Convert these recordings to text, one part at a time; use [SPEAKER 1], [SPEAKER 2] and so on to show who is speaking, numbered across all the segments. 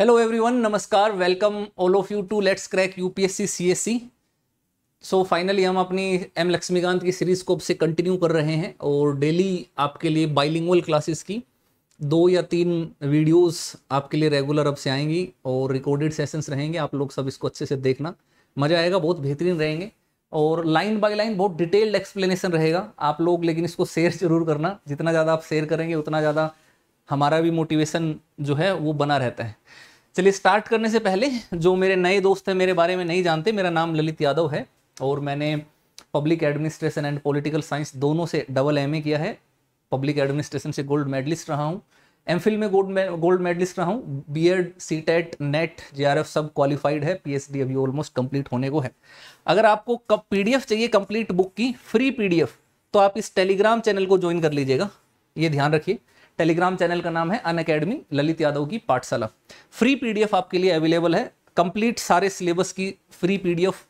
[SPEAKER 1] hello everyone नमस्कार welcome all of you to let's crack UPSC CSC so finally हम अपनी M Laxmikant की series को अब से कंटिन्यू कर रहे हैं और डेली आपके लिए बाइलिंगुअल क्लासेस की दो या तीन वीडियोस आपके लिए रेगुलर अब से आएंगी और रिकॉर्डेड सेशंस रहेंगे आप लोग सब इसको अच्छे से देखना मज़ा आएगा बहुत बेहतरीन रहेंगे और लाइन बाय लाइन बहुत डिटेल्ड एक्सप्लेनेशन रहेगा आप लोग लेकिन इसको शेयर जरूर करना जितना ज़्यादा आप शेयर करेंगे उतना ज़्यादा हमारा भी मोटिवेशन जो है वो बना रहता है चलिए स्टार्ट करने से पहले जो मेरे नए दोस्त हैं मेरे बारे में नहीं जानते मेरा नाम ललित यादव है और मैंने public administration and political science दोनों से डबल एम किया है पब्लिक एडमिनिस्ट्रेशन से गोल्ड मेडलिस्ट रहा हूँ एम में गोल्ड गोल्ड मेडलिस्ट रहा हूँ B Ed C TET NET J सब क्वालिफाइड है पी अभी ऑलमोस्ट कम्प्लीट होने को है अगर आपको कब पीडीएफ चाहिए कंप्लीट बुक की फ्री पी तो आप इस टेलीग्राम चैनल को ज्वाइन कर लीजिएगा ये ध्यान रखिए टेलीग्राम चैनल का नाम है अन अकेडमी ललित यादव की पाठशाला फ्री पीडीएफ आपके लिए अवेलेबल है कंप्लीट सारे सिलेबस की फ्री पीडीएफ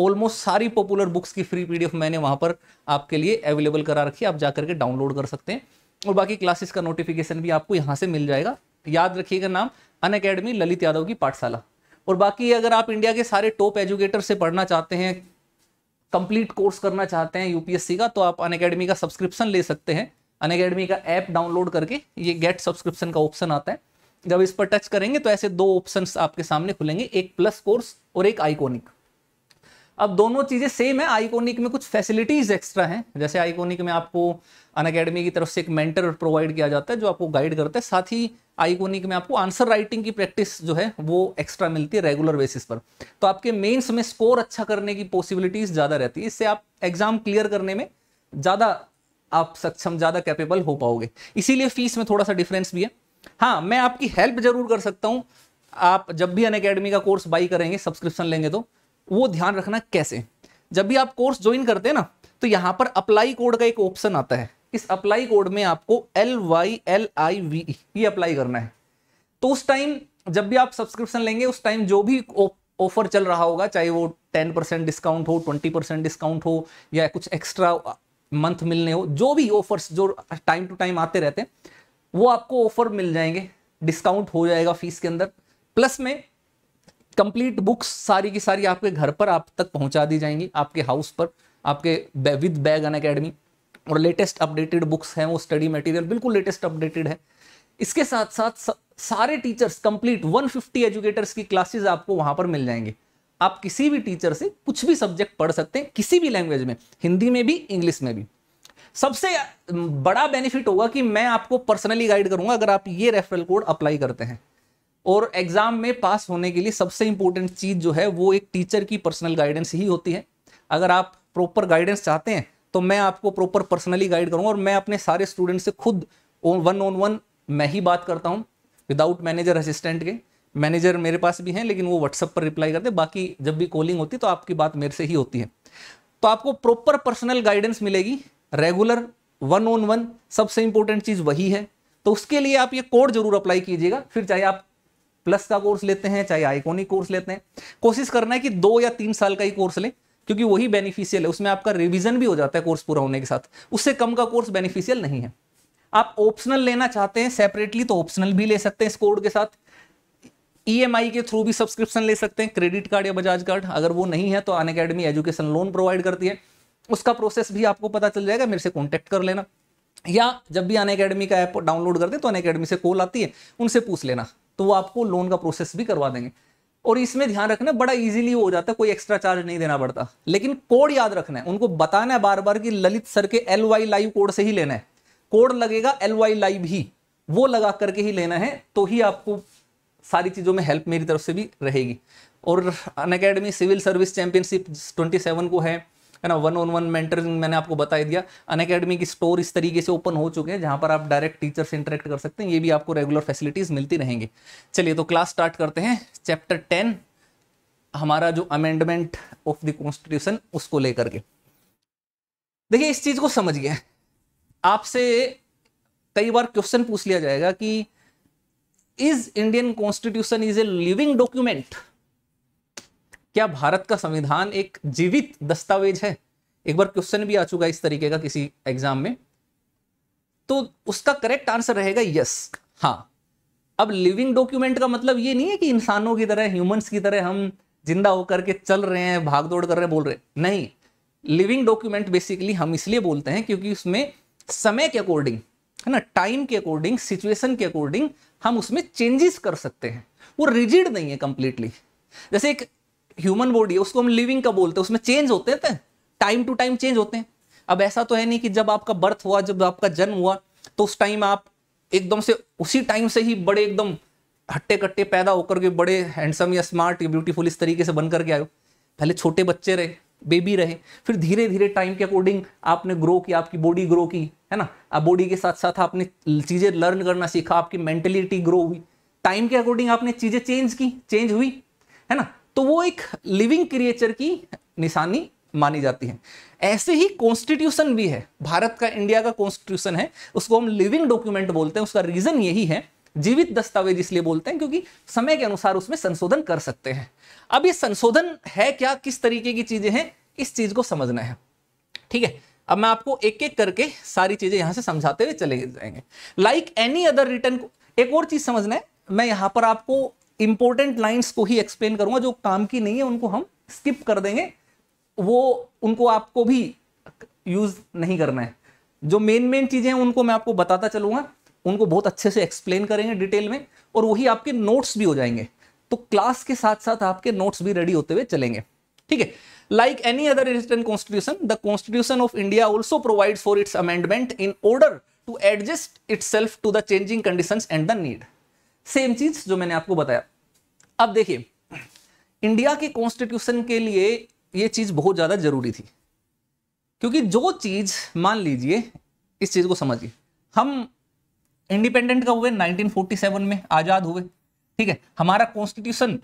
[SPEAKER 1] ऑलमोस्ट सारी पॉपुलर बुक्स की फ्री पीडीएफ मैंने वहाँ पर आपके लिए अवेलेबल करा रखी है आप जा करके डाउनलोड कर सकते हैं और बाकी क्लासेस का नोटिफिकेशन भी आपको यहाँ से मिल जाएगा याद रखिएगा नाम अन अकेडमी ललित यादव की पाठशाला और बाकी अगर आप इंडिया के सारे टॉप एजुकेटर से पढ़ना चाहते हैं कंप्लीट कोर्स करना चाहते हैं यूपीएससी का तो आप अन अकेडमी का सब्सक्रिप्शन ले सकते हैं अनकेडमी का ऐप डाउनलोड करके ये गेट सब्सक्रिप्शन का ऑप्शन आता है जब इस पर टच करेंगे तो ऐसे दो ऑप्शन आपके सामने खुलेंगे एक प्लस कोर्स और एक आइकोनिक अब दोनों चीज़ें सेम है आइकोनिक में कुछ फैसिलिटीज़ एक्स्ट्रा हैं जैसे आइकोनिक में आपको अन अकेडमी की तरफ से एक मेंटर प्रोवाइड किया जाता है जो आपको गाइड करता है साथ ही आइकोनिक में आपको आंसर राइटिंग की प्रैक्टिस जो है वो एक्स्ट्रा मिलती है रेगुलर बेसिस पर तो आपके मेंस में स्कोर अच्छा करने की पॉसिबिलिटीज़ ज़्यादा रहती है इससे आप एग्ज़ाम क्लियर करने में ज़्यादा आप सक्षम ज़्यादा कैपेबल हो पाओगे इसीलिए फीस में थोड़ा सा डिफरेंस भी है हाँ मैं आपकी हेल्प जरूर कर सकता हूँ आप जब भी अन अकेडमी का कोर्स बाई करेंगे सब्सक्रिप्शन लेंगे तो वो ध्यान रखना कैसे जब भी आप कोर्स ज्वाइन करते हैं ना तो यहाँ पर अप्लाई कोड का एक ऑप्शन आता है इस अप्लाई कोड में आपको L Y L I V ये अप्लाई करना है तो उस टाइम जब भी आप सब्सक्रिप्शन लेंगे उस टाइम जो भी ऑफर चल रहा होगा चाहे वो टेन परसेंट डिस्काउंट हो ट्वेंटी परसेंट डिस्काउंट हो या कुछ एक्स्ट्रा मंथ मिलने हो जो भी ऑफर्स जो टाइम टू टाइम आते रहते हैं वो आपको ऑफर मिल जाएंगे डिस्काउंट हो जाएगा फीस के अंदर प्लस में कंप्लीट बुक्स सारी की सारी आपके घर पर आप तक पहुंचा दी जाएंगी आपके हाउस पर आपके विद बैग अन अकेडमी और लेटेस्ट अपडेटेड बुक्स हैं वो स्टडी मटेरियल बिल्कुल लेटेस्ट अपडेटेड है इसके साथ साथ सारे टीचर्स कंप्लीट 150 एजुकेटर्स की क्लासेस आपको वहां पर मिल जाएंगे आप किसी भी टीचर से कुछ भी सब्जेक्ट पढ़ सकते हैं किसी भी लैंग्वेज में हिंदी में भी इंग्लिश में भी सबसे बड़ा बेनिफिट होगा कि मैं आपको पर्सनली गाइड करूंगा अगर आप ये रेफरल कोड अप्लाई करते हैं और एग्जाम में पास होने के लिए सबसे इंपॉर्टेंट चीज जो है वो एक टीचर की पर्सनल गाइडेंस ही होती है अगर आप प्रॉपर गाइडेंस चाहते हैं तो मैं आपको प्रॉपर पर्सनली गाइड करूंगा और मैं अपने सारे स्टूडेंट से खुद वन ऑन वन मैं ही बात करता हूँ विदाउट मैनेजर असिस्टेंट के मैनेजर मेरे पास भी हैं लेकिन वो व्हाट्सअप पर रिप्लाई करते बाकी जब भी कॉलिंग होती तो आपकी बात मेरे से ही होती है तो आपको प्रॉपर पर्सनल गाइडेंस मिलेगी रेगुलर वन ऑन वन सबसे इंपॉर्टेंट चीज़ वही है तो उसके लिए आप ये कोड जरूर अप्लाई कीजिएगा फिर चाहे आप प्लस का कोर्स लेते हैं चाहे आइकोनिक कोर्स लेते हैं कोशिश करना है कि दो या तीन साल का ही कोर्स लें क्योंकि वही बेनिफिशियल है उसमें आपका रिविजन भी हो जाता है कोर्स पूरा होने के साथ उससे कम का कोर्स बेनिफिशियल नहीं है आप ऑप्शनल लेना चाहते हैं सेपरेटली तो ऑप्शनल भी ले सकते हैं इस कोड के साथ ईएमआई e के थ्रू भी सब्सक्रिप्शन ले सकते हैं क्रेडिट कार्ड या बजाज कार्ड अगर वो नहीं है तो Unacademy education loan provide करती है उसका प्रोसेस भी आपको पता चल जाएगा मेरे से कॉन्टैक्ट कर लेना या जब भी अन अकेडमी का ऐप डाउनलोड करते हैं तो अन अकेडमी से कॉल आती है उनसे पूछ लेना तो वो आपको लोन का प्रोसेस भी करवा देंगे और इसमें ध्यान रखना बड़ा इजीली हो जाता है कोई एक्स्ट्रा चार्ज नहीं देना पड़ता लेकिन कोड याद रखना है उनको बताना है बार बार कि ललित सर के एल वाई लाइव कोड से ही लेना है कोड लगेगा एल वाई लाइव ही वो लगा करके ही लेना है तो ही आपको सारी चीज़ों में हेल्प मेरी तरफ से भी रहेगी और Unacademy civil service championship twenty seven को है है ना वन ऑन वन मेंटरिंग मैंने आपको बता दिया अन अकेडमी की स्टोर इस तरीके से ओपन हो चुके हैं जहाँ पर आप डायरेक्ट टीचर से इंटरेक्ट कर सकते हैं ये भी आपको रेगुलर फैसिलिटीज़ मिलती रहेंगी चलिए तो क्लास स्टार्ट करते हैं चैप्टर टेन हमारा जो अमेंडमेंट ऑफ द कॉन्स्टिट्यूशन उसको लेकर के देखिए इस चीज़ को समझिए आपसे कई बार क्वेश्चन पूछ लिया जाएगा कि is Indian constitution is a living document क्या भारत का संविधान एक जीवित दस्तावेज है एक बार क्वेश्चन भी आ चुका है इस तरीके का किसी एग्जाम में तो उसका करेक्ट आंसर रहेगा यस हाँ अब लिविंग डॉक्यूमेंट का मतलब ये नहीं है कि इंसानों की तरह ह्यूमंस की तरह हम जिंदा होकर के चल रहे हैं भाग दौड़ कर रहे हैं बोल रहे हैं नहीं लिविंग डॉक्यूमेंट बेसिकली हम इसलिए बोलते हैं क्योंकि उसमें समय के अकॉर्डिंग है ना टाइम के अकॉर्डिंग सिचुएशन के अकॉर्डिंग हम उसमें चेंजेस कर सकते हैं वो रिजिड नहीं है कंप्लीटली जैसे एक ह्यूमन बॉडी है उसको हम लिविंग का बोलते हैं उसमें चेंज होते हैं टाइम टू टाइम चेंज होते हैं अब ऐसा तो है नहीं कि जब आपका बर्थ हुआ जब आपका जन्म हुआ तो उस टाइम आप एकदम से उसी टाइम से ही बड़े एकदम हट्टे कट्टे पैदा होकर के बड़े हैंडसम या स्मार्ट या ब्यूटीफुल इस तरीके से बन करके आए पहले छोटे बच्चे रहे बेबी रहे फिर धीरे धीरे टाइम के अकॉर्डिंग आपने ग्रो किया आपकी बॉडी ग्रो की है ना आप बॉडी के साथ साथ आपने चीज़ें लर्न करना सीखा आपकी मेंटेलिटी ग्रो हुई टाइम के अकॉर्डिंग आपने चीज़ें चेंज की चेंज हुई है ना तो वो एक लिविंग क्रिएचर की निशानी मानी जाती है ऐसे ही कॉन्स्टिट्यूशन भी है भारत का इंडिया का कॉन्स्टिट्यूशन है उसको हम लिविंग डॉक्यूमेंट बोलते हैं उसका रीजन यही है जीवित दस्तावेज इसलिए बोलते हैं क्योंकि समय के अनुसार उसमें संशोधन कर सकते हैं अब ये संशोधन है क्या किस तरीके की चीजें हैं इस चीज को समझना है ठीक है अब मैं आपको एक एक करके सारी चीजें यहां से समझाते हुए चले जाएंगे लाइक एनी अदर रिटर्न एक और चीज समझना है मैं यहां पर आपको इंपॉर्टेंट लाइन्स को ही एक्सप्लेन करूंगा जो काम की नहीं है उनको हम स्किप कर देंगे वो उनको आपको भी यूज नहीं करना है जो मेन मेन चीजें हैं उनको मैं आपको बताता चलूंगा उनको बहुत अच्छे से एक्सप्लेन करेंगे डिटेल में और वही आपके नोट्स भी हो जाएंगे तो क्लास के साथ साथ आपके नोट्स भी रेडी होते हुए चलेंगे ठीक है like any other return constitution the constitution of India also provide for its amendment in order to adjust itself to the changing condition and the need same चीज जो मैंने आपको बताया अब देखिए इंडिया के कॉन्स्टिट्यूशन के लिए ये चीज बहुत ज्यादा जरूरी थी क्योंकि जो चीज मान लीजिए इस चीज को समझिए हम इंडिपेंडेंट का हुए 1947 में आजाद हुए ठीक है हमारा कॉन्स्टिट्यूशन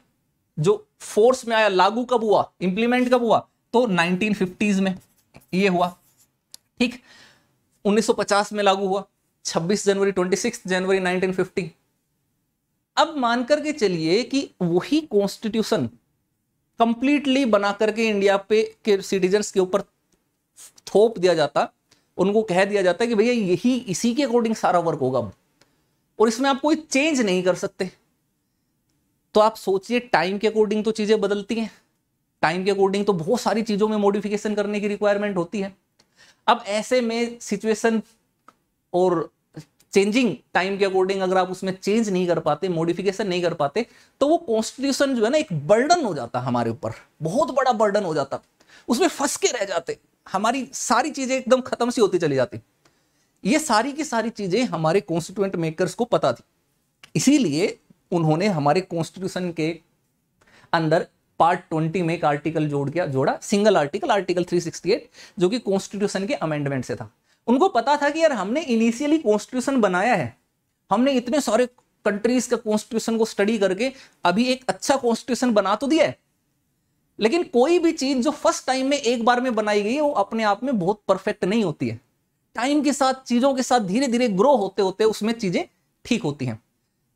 [SPEAKER 1] जो फोर्स में आया लागू कब हुआ इंप्लीमेंट कब हुआ तो 1950s में ये हुआ ठीक 1950 में लागू हुआ 26 जनवरी 26 जनवरी 1950 अब मान करके चलिए कि वही कॉन्स्टिट्यूशन कंप्लीटली बना करके इंडिया पे के सिटीजन के ऊपर थोप दिया जाता उनको कह दिया जाता कि भैया यही इसी के अकॉर्डिंग सारा वर्क होगा और इसमें आप कोई चेंज नहीं कर सकते तो आप सोचिए टाइम के अकॉर्डिंग तो चीजें बदलती हैं टाइम के अकॉर्डिंग तो बहुत सारी चीजों में मॉडिफिकेशन करने की रिक्वायरमेंट होती है अब ऐसे में सिचुएशन और चेंजिंग टाइम के अकॉर्डिंग अगर आप उसमें चेंज नहीं कर पाते मॉडिफिकेशन नहीं कर पाते तो वो कॉन्स्टिट्यूशन जो है ना एक बर्डन हो जाता हमारे ऊपर बहुत बड़ा बर्डन हो जाता उसमें फंस के रह जाते हमारी सारी चीजें एकदम खत्म सी होती चली जाती ये सारी की सारी चीजें हमारे कॉन्स्टिट्यूएंट मेकर्स को पता थी इसीलिए उन्होंने हमारे कॉन्स्टिट्यूशन के अंदर पार्ट ट्वेंटी में एक आर्टिकल जोड़ गया जोड़ा सिंगल आर्टिकल आर्टिकल 368 जो कि कॉन्स्टिट्यूशन के अमेंडमेंट से था उनको पता था कि यार हमने इनिशियली कॉन्स्टिट्यूशन बनाया है हमने इतने सारे कंट्रीज का कॉन्स्टिट्यूशन को स्टडी करके अभी एक अच्छा कॉन्स्टिट्यूशन बना तो दिया है लेकिन कोई भी चीज जो फर्स्ट टाइम में एक बार में बनाई गई है वो अपने आप में बहुत परफेक्ट नहीं होती है टाइम के साथ चीजों के साथ धीरे धीरे ग्रो होते होते उसमें चीजें ठीक होती हैं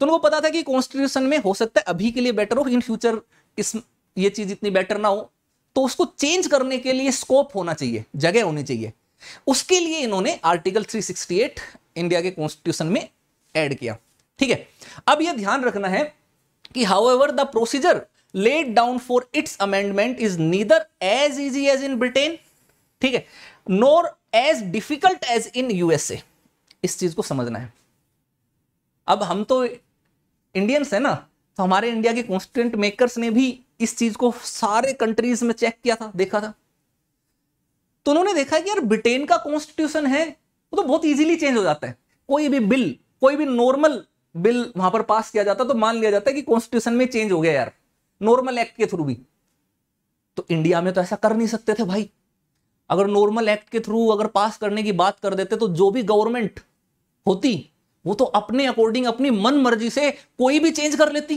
[SPEAKER 1] तो उनको पता था कि कॉन्स्टिट्यूशन में हो सकता है अभी के लिए बेटर हो इन फ्यूचर इस ये चीज इतनी बेटर ना हो तो उसको चेंज करने के लिए स्कोप होना चाहिए जगह होनी चाहिए उसके लिए इन्होंने आर्टिकल 368 इंडिया के कॉन्स्टिट्यूशन में ऐड किया ठीक है अब यह ध्यान रखना है कि however the procedure laid down for its amendment is neither as easy as in Britain ठीक है nor as difficult as in USA इस चीज को समझना है अब हम तो इंडियंस है ना तो हमारे इंडिया के कॉन्स्टिट्यूंट मेकर्स ने भी इस चीज को सारे कंट्रीज में चेक किया था देखा था तो उन्होंने देखा कि यार ब्रिटेन का कॉन्स्टिट्यूशन है वो तो बहुत इजीली चेंज हो जाता है कोई भी बिल कोई भी नॉर्मल बिल वहां पर पास किया जाता तो मान लिया जाता है कि कॉन्स्टिट्यूशन में चेंज हो गया यार नॉर्मल एक्ट के थ्रू भी तो इंडिया में तो ऐसा कर नहीं सकते थे भाई अगर नॉर्मल एक्ट के थ्रू अगर पास करने की बात कर देते तो जो भी गवर्नमेंट होती वो तो अपने अकॉर्डिंग अपनी मन मर्जी से कोई भी चेंज कर लेती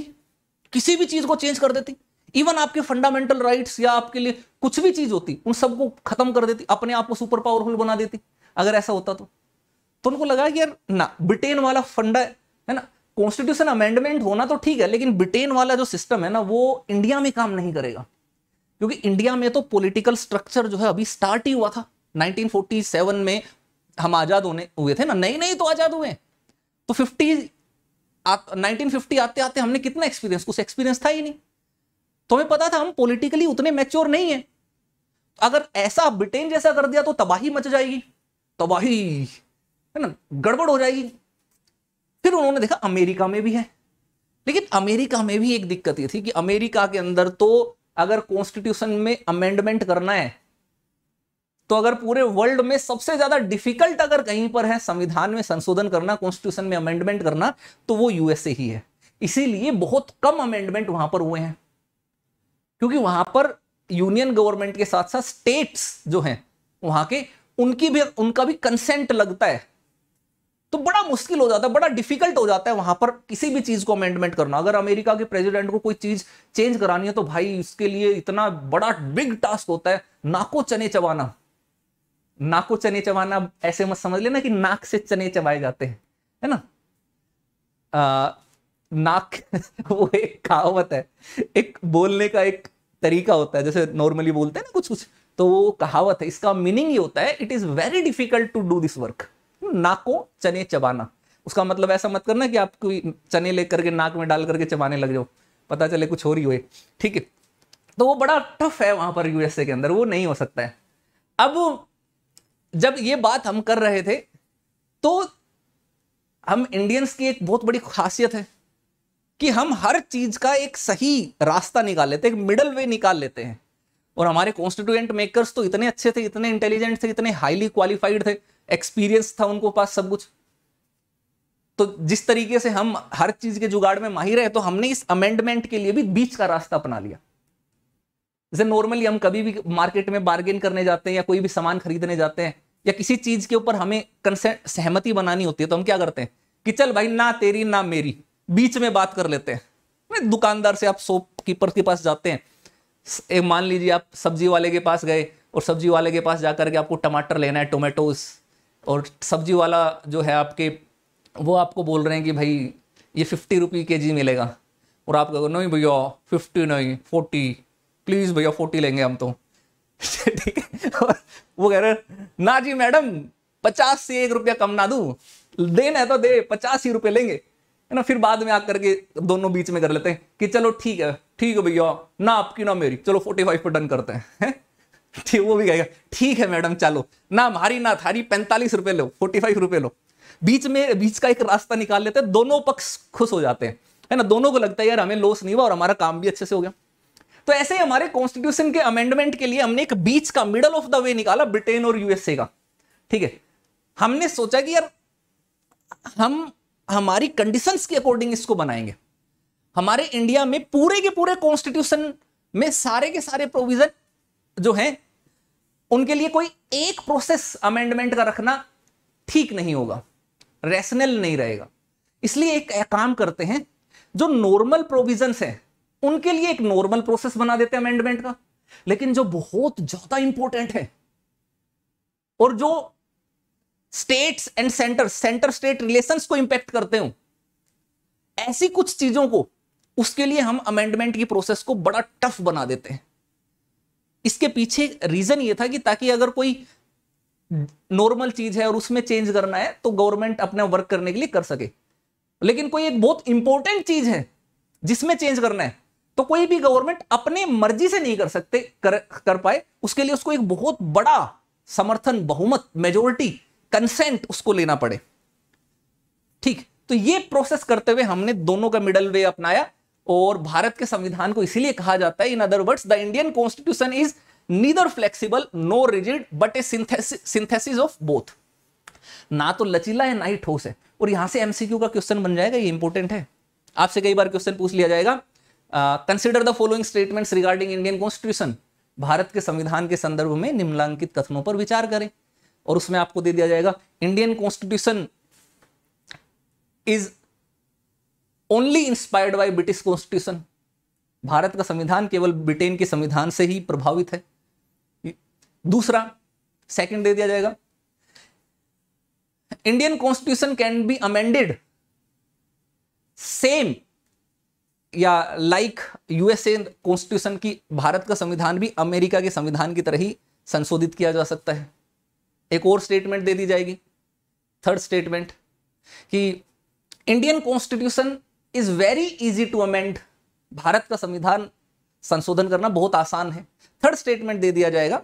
[SPEAKER 1] किसी भी चीज को चेंज कर देती इवन आपके फंडामेंटल राइट्स या आपके लिए कुछ भी चीज होती उन सबको खत्म कर देती अपने आप को सुपर पावरफुल बना देती अगर ऐसा होता तो तो उनको लगा कि यार ना ब्रिटेन वाला फंडा है ना कॉन्स्टिट्यूशन अमेंडमेंट होना तो ठीक है लेकिन ब्रिटेन वाला जो सिस्टम है ना वो इंडिया में काम नहीं करेगा क्योंकि इंडिया में तो पॉलिटिकल स्ट्रक्चर जो है अभी स्टार्ट ही हुआ था 1947 में हम आजाद होने हुए थे ना नहीं नहीं तो आजाद हुए तो फिफ्टी नाइनटीन फिफ्टी आते आते हमने कितना एक्सपीरियंस कुछ एक्सपीरियंस था ही नहीं तो हमें पता था हम पॉलिटिकली उतने मैच्योर नहीं है अगर ऐसा ब्रिटेन जैसा कर दिया तो तबाही मच जाएगी तबाही है ना गड़बड़ हो जाएगी फिर उन्होंने देखा अमेरिका में भी है लेकिन अमेरिका में भी एक दिक्कत ये थी कि अमेरिका के अंदर तो अगर कॉन्स्टिट्यूशन में अमेंडमेंट करना है तो अगर पूरे वर्ल्ड में सबसे ज्यादा डिफिकल्ट अगर कहीं पर है संविधान में संशोधन करना कॉन्स्टिट्यूशन में अमेंडमेंट करना तो वो यूएसए ही है इसीलिए बहुत कम अमेंडमेंट वहां पर हुए हैं क्योंकि वहां पर यूनियन गवर्नमेंट के साथ साथ स्टेट्स जो हैं वहां के उनकी भी उनका भी कंसेंट लगता है तो बड़ा मुश्किल हो जाता है बड़ा डिफिकल्ट हो जाता है वहां पर किसी भी चीज को अमेंडमेंट करना अगर अमेरिका के प्रेसिडेंट को कोई चीज चेंज करानी है तो भाई उसके लिए इतना बड़ा बिग टास्क होता है नाको चने चबाना को चने चबाना ऐसे मत समझ लेना कि नाक से चने चबाए जाते हैं है ना आ, नाक वो एक कहावत है एक बोलने का एक तरीका होता है जैसे नॉर्मली बोलते हैं ना कुछ कुछ तो वो कहावत है इसका मीनिंग ये होता है it is very difficult to do this work नाको चने चबाना उसका मतलब ऐसा मत करना कि आप कोई चने लेकर के नाक में डाल करके चबाने लग जाओ पता चले कुछ हो रही हो ठीक है तो वो बड़ा टफ है वहां पर यूएसए के अंदर वो नहीं हो सकता है अब जब ये बात हम कर रहे थे तो हम इंडियंस की एक बहुत बड़ी खासियत है कि हम हर चीज का एक सही रास्ता निकाल लेते हैं मिडल वे निकाल लेते हैं और हमारे कॉन्स्टिट्यूएंट मेकर्स तो इतने अच्छे थे इतने इंटेलिजेंट थे इतने हाईली क्वालिफाइड थे एक्सपीरियंस था उनको पास सब कुछ तो जिस तरीके से हम हर चीज के जुगाड़ में माहिर है तो हमने इस अमेंडमेंट के लिए भी बीच का रास्ता अपना लिया जैसे नॉर्मली हम कभी भी मार्केट में बार्गेन करने जाते हैं या कोई भी सामान खरीदने जाते हैं या किसी चीज के ऊपर हमें कंसेंट सहमति बनानी होती है तो हम क्या करते हैं कि चल भाई ना तेरी ना मेरी बीच में बात कर लेते हैं दुकानदार से आप शॉप कीपर के पास जाते हैं एक मान लीजिए आप सब्जी वाले के पास गए और सब्जी वाले के पास जाकर के आपको टमाटर लेना है टोमेटोस और सब्जी वाला जो है आपके वो आपको बोल रहे हैं कि भाई ये फिफ्टी रुपी के जी मिलेगा और आप कहो नहीं भैया फिफ्टी नहीं फोर्टी प्लीज़ भैया फोर्टी लेंगे हम तो ठीक है वो कह रहे ना जी मैडम पचास से एक रुपया कम ना दू देना है तो दे पचास ही रुपये लेंगे है ना फिर बाद में आकर के दोनों बीच में कर लेते हैं कि चलो ठीक है ठीक है भैया ना आपकी ना मेरी चलो फोर्टी फाइव पर डन करते हैं ठीक वो भी कहेगा ठीक है मैडम चलो ना हमारी ना थारी पैंतालीस रुपये लो फोर्टी फाइव रुपये लो बीच में बीच का एक रास्ता निकाल लेते हैं दोनों पक्ष खुश हो जाते हैं है ना दोनों को लगता है यार हमें लॉस नहीं हुआ और हमारा काम भी अच्छे से हो गया तो ऐसे ही हमारे कॉन्स्टिट्यूशन के अमेंडमेंट के लिए हमने एक बीच का मिडल ऑफ द वे निकाला ब्रिटेन और यूएसए का ठीक है हमने सोचा कि यार हम हमारी कंडीशंस के अकॉर्डिंग इसको बनाएंगे हमारे इंडिया में पूरे के पूरे कॉन्स्टिट्यूशन में सारे के सारे प्रोविजन जो हैं उनके लिए कोई एक प्रोसेस अमेंडमेंट का रखना ठीक नहीं होगा रैशनल नहीं रहेगा इसलिए एक काम करते हैं जो नॉर्मल प्रोविजंस हैं उनके लिए एक नॉर्मल प्रोसेस बना देते हैं अमेंडमेंट का लेकिन जो बहुत ज्यादा इंपॉर्टेंट है और जो states and centre centre state relations को इंपैक्ट करते हो ऐसी कुछ चीजों को उसके लिए हम अमेंडमेंट की प्रोसेस को बड़ा टफ बना देते हैं इसके पीछे रीजन ये था कि ताकि अगर कोई नॉर्मल चीज है और उसमें चेंज करना है तो गवर्नमेंट अपना वर्क करने के लिए कर सके लेकिन कोई एक बहुत इंपॉर्टेंट चीज है जिसमें चेंज करना है तो कोई भी गवर्नमेंट अपने मर्जी से नहीं कर सकते कर, कर पाए उसके लिए उसको एक बहुत बड़ा समर्थन बहुमत मेजोरिटी कंसेंट उसको लेना पड़े ठीक तो ये प्रोसेस करते हुए हमने दोनों का मिडल वे अपनाया और भारत के संविधान को इसीलिए कहा जाता है in other words the Indian constitution is neither flexible no rigid but a synthesis of both ना तो लचीला है ना ही ठोस है और यहां से एमसीक्यू का क्वेश्चन बन जाएगा ये इंपॉर्टेंट है आपसे कई बार क्वेश्चन पूछ लिया जाएगा consider the following statements regarding Indian constitution Bharat के संविधान के संदर्भ में निम्नलिखित कथनों पर विचार करें और उसमें आपको दे दिया जाएगा Indian constitution is only inspired by British constitution Bharat का संविधान केवल ब्रिटेन के संविधान से ही प्रभावित है दूसरा सेकंड दे दिया जाएगा Indian constitution can be amended same या लाइक यूएसए कॉन्स्टिट्यूशन की भारत का संविधान भी अमेरिका के संविधान की तरह ही संशोधित किया जा सकता है एक और स्टेटमेंट दे दी जाएगी थर्ड स्टेटमेंट कि Indian constitution is very easy to amend Bharat का संविधान संशोधन करना बहुत आसान है थर्ड स्टेटमेंट दे दिया जाएगा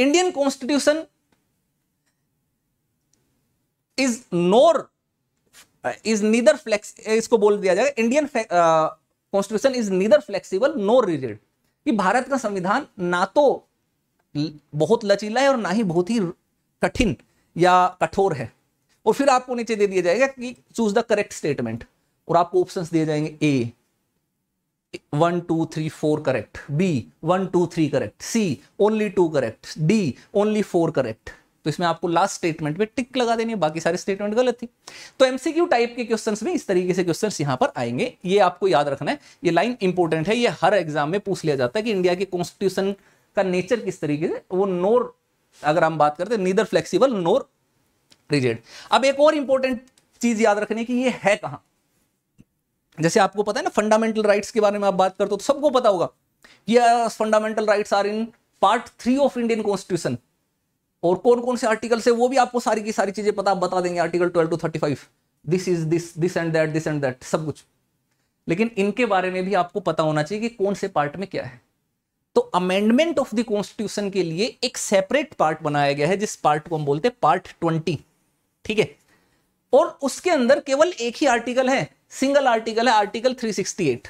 [SPEAKER 1] Indian constitution is nor is neither flex इसको बोल दिया जाएगा Indian constitution is neither flexible no rigid कि भारत का संविधान ना तो बहुत लचीला है और ना ही बहुत ही कठिन या कठोर है और फिर आपको नीचे दे दिया जाएगा कि चूज द करेक्ट स्टेटमेंट और आपको ऑप्शंस दिए जाएंगे A one two three four correct B one two three correct C only two correct D only four correct तो इसमें आपको लास्ट स्टेटमेंट पे टिक लगा देनी है बाकी सारे स्टेटमेंट गलत थी तो एमसीक्यू टाइप के क्वेश्चन में इस तरीके से क्वेश्चन यहां पर आएंगे ये आपको याद रखना है ये लाइन इंपॉर्टेंट है ये हर एग्जाम में पूछ लिया जाता है कि इंडिया के कॉन्स्टिट्यूशन का नेचर किस तरीके से वो नोर अगर हम बात करते नीदर फ्लेक्सीबल नोर रिजेड अब एक और इंपॉर्टेंट चीज याद रखने की ये है कहां जैसे आपको पता है ना फंडामेंटल राइट के बारे में आप बात करते हो तो सबको पता होगा fundamental right are in part three of Indian constitution और कौन कौन से आर्टिकल से वो भी आपको सारी की सारी चीजें पता बता देंगे article twelve to thirty five this is this this and that this and that सब कुछ लेकिन इनके बारे में भी आपको पता होना चाहिए कि कौन से पार्ट में क्या है तो अमेंडमेंट ऑफ द कॉन्स्टिट्यूशन के लिए एक सेपरेट पार्ट बनाया गया है जिस पार्ट को हम बोलते हैं पार्ट ट्वेंटी ठीक है और उसके अंदर केवल एक ही आर्टिकल है सिंगल आर्टिकल है आर्टिकल 368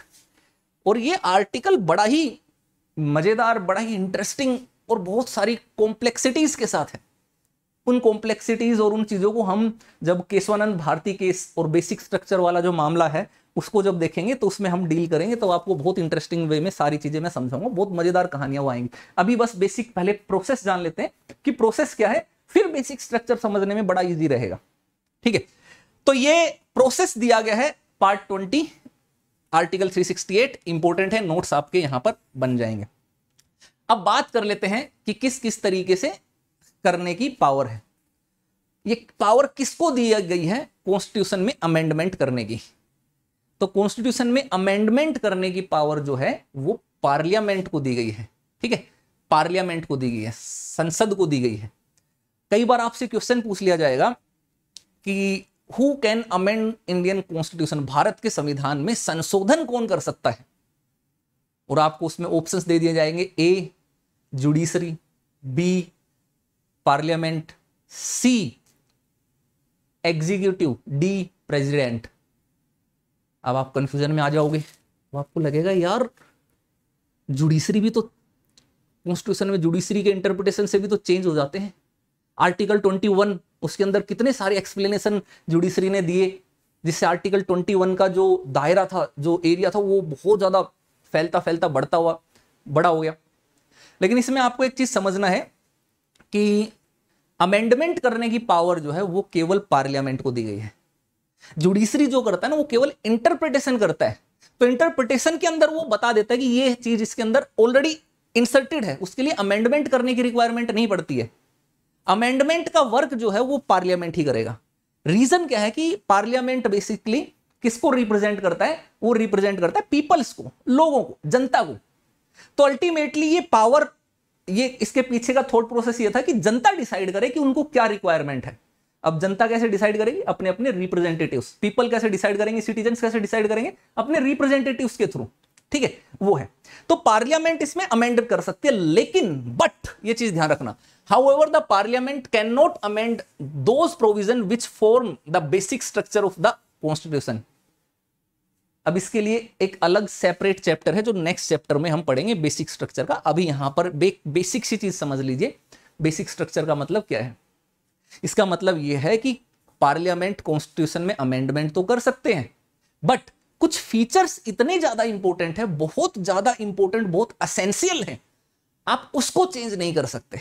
[SPEAKER 1] और ये आर्टिकल बड़ा ही मजेदार बड़ा ही इंटरेस्टिंग और बहुत सारी कॉम्प्लेक्सिटीज के साथ है उन कॉम्प्लेक्सिटीज और उन चीज़ों को हम जब केशवानंद भारती केस और बेसिक स्ट्रक्चर वाला जो मामला है उसको जब देखेंगे तो उसमें हम डील करेंगे तो आपको बहुत इंटरेस्टिंग वे में सारी चीज़ें मैं समझाऊंगा बहुत मज़ेदार कहानियां आएंगी अभी बस बेसिक पहले प्रोसेस जान लेते हैं कि प्रोसेस क्या है फिर बेसिक स्ट्रक्चर समझने में बड़ा ईजी रहेगा ठीक है तो ये प्रोसेस दिया गया है पार्ट ट्वेंटी आर्टिकल 368 इंपॉर्टेंट है नोट्स आपके यहां पर बन जाएंगे अब बात कर लेते हैं कि किस किस तरीके से करने की पावर है ये पावर किसको दिया गई है कॉन्स्टिट्यूशन में अमेंडमेंट करने की तो कॉन्स्टिट्यूशन में अमेंडमेंट करने की पावर जो है वो पार्लियामेंट को दी गई है ठीक है पार्लियामेंट को दी गई है संसद को दी गई है कई बार आपसे क्वेश्चन पूछ लिया जाएगा कि who can amend Indian constitution Bharat के संविधान में संशोधन कौन कर सकता है और आपको उसमें ऑप्शंस दे दिए जाएंगे A judiciary B parliament C executive D president अब आप कंफ्यूजन में आ जाओगे तो आपको लगेगा यार जुडिशरी भी तो कॉन्स्टिट्यूशन में जुडिशरी के इंटरप्रिटेशन से भी तो चेंज हो जाते हैं आर्टिकल 21 उसके अंदर कितने सारे एक्सप्लेनेशन जुडिशरी ने दिए जिससे आर्टिकल 21 का जो दायरा था जो एरिया था वो बहुत ज़्यादा फैलता फैलता बढ़ता हुआ बड़ा हो गया लेकिन इसमें आपको एक चीज समझना है कि अमेंडमेंट करने की पावर जो है वो केवल पार्लियामेंट को दी गई है जुडिशरी जो करता है ना वो केवल इंटरप्रिटेशन करता है तो इंटरप्रिटेशन के अंदर वो बता देता है कि ये चीज इसके अंदर ऑलरेडी इंसर्टेड है उसके लिए अमेंडमेंट करने की रिक्वायरमेंट नहीं पड़ती है अमेंडमेंट का वर्क जो है वो पार्लियामेंट ही करेगा रीजन क्या है कि पार्लियामेंट बेसिकली किसको रिप्रेजेंट करता है वो रिप्रेजेंट करता है पीपल्स को लोगों को जनता को तो अल्टीमेटली ये पावर ये इसके पीछे का थॉट प्रोसेस ये था कि जनता डिसाइड करे कि उनको क्या रिक्वायरमेंट है अब जनता कैसे डिसाइड करेगी अपने अपने रिप्रेजेंटेटिव्स पीपल कैसे डिसाइड करेंगे सिटीजन कैसे डिसाइड करेंगे अपने रिप्रेजेंटेटिव्स के थ्रू ठीक है वो है तो पार्लियामेंट इसमें अमेंड कर सकती है लेकिन बट ये चीज ध्यान रखना however the parliament can not amend those provision which form the basic structure of the constitution अब इसके लिए एक अलग सेपरेट चैप्टर है जो नेक्स्ट चैप्टर में हम पढ़ेंगे बेसिक स्ट्रक्चर का अभी यहां पर बे, बेसिक सी चीज समझ लीजिए बेसिक स्ट्रक्चर का मतलब क्या है इसका मतलब यह है कि पार्लियामेंट कॉन्स्टिट्यूशन में अमेंडमेंट तो कर सकते हैं बट कुछ फीचर्स इतने ज्यादा इंपॉर्टेंट है बहुत ज्यादा इंपॉर्टेंट बहुत असेंशियल है आप उसको चेंज नहीं कर सकते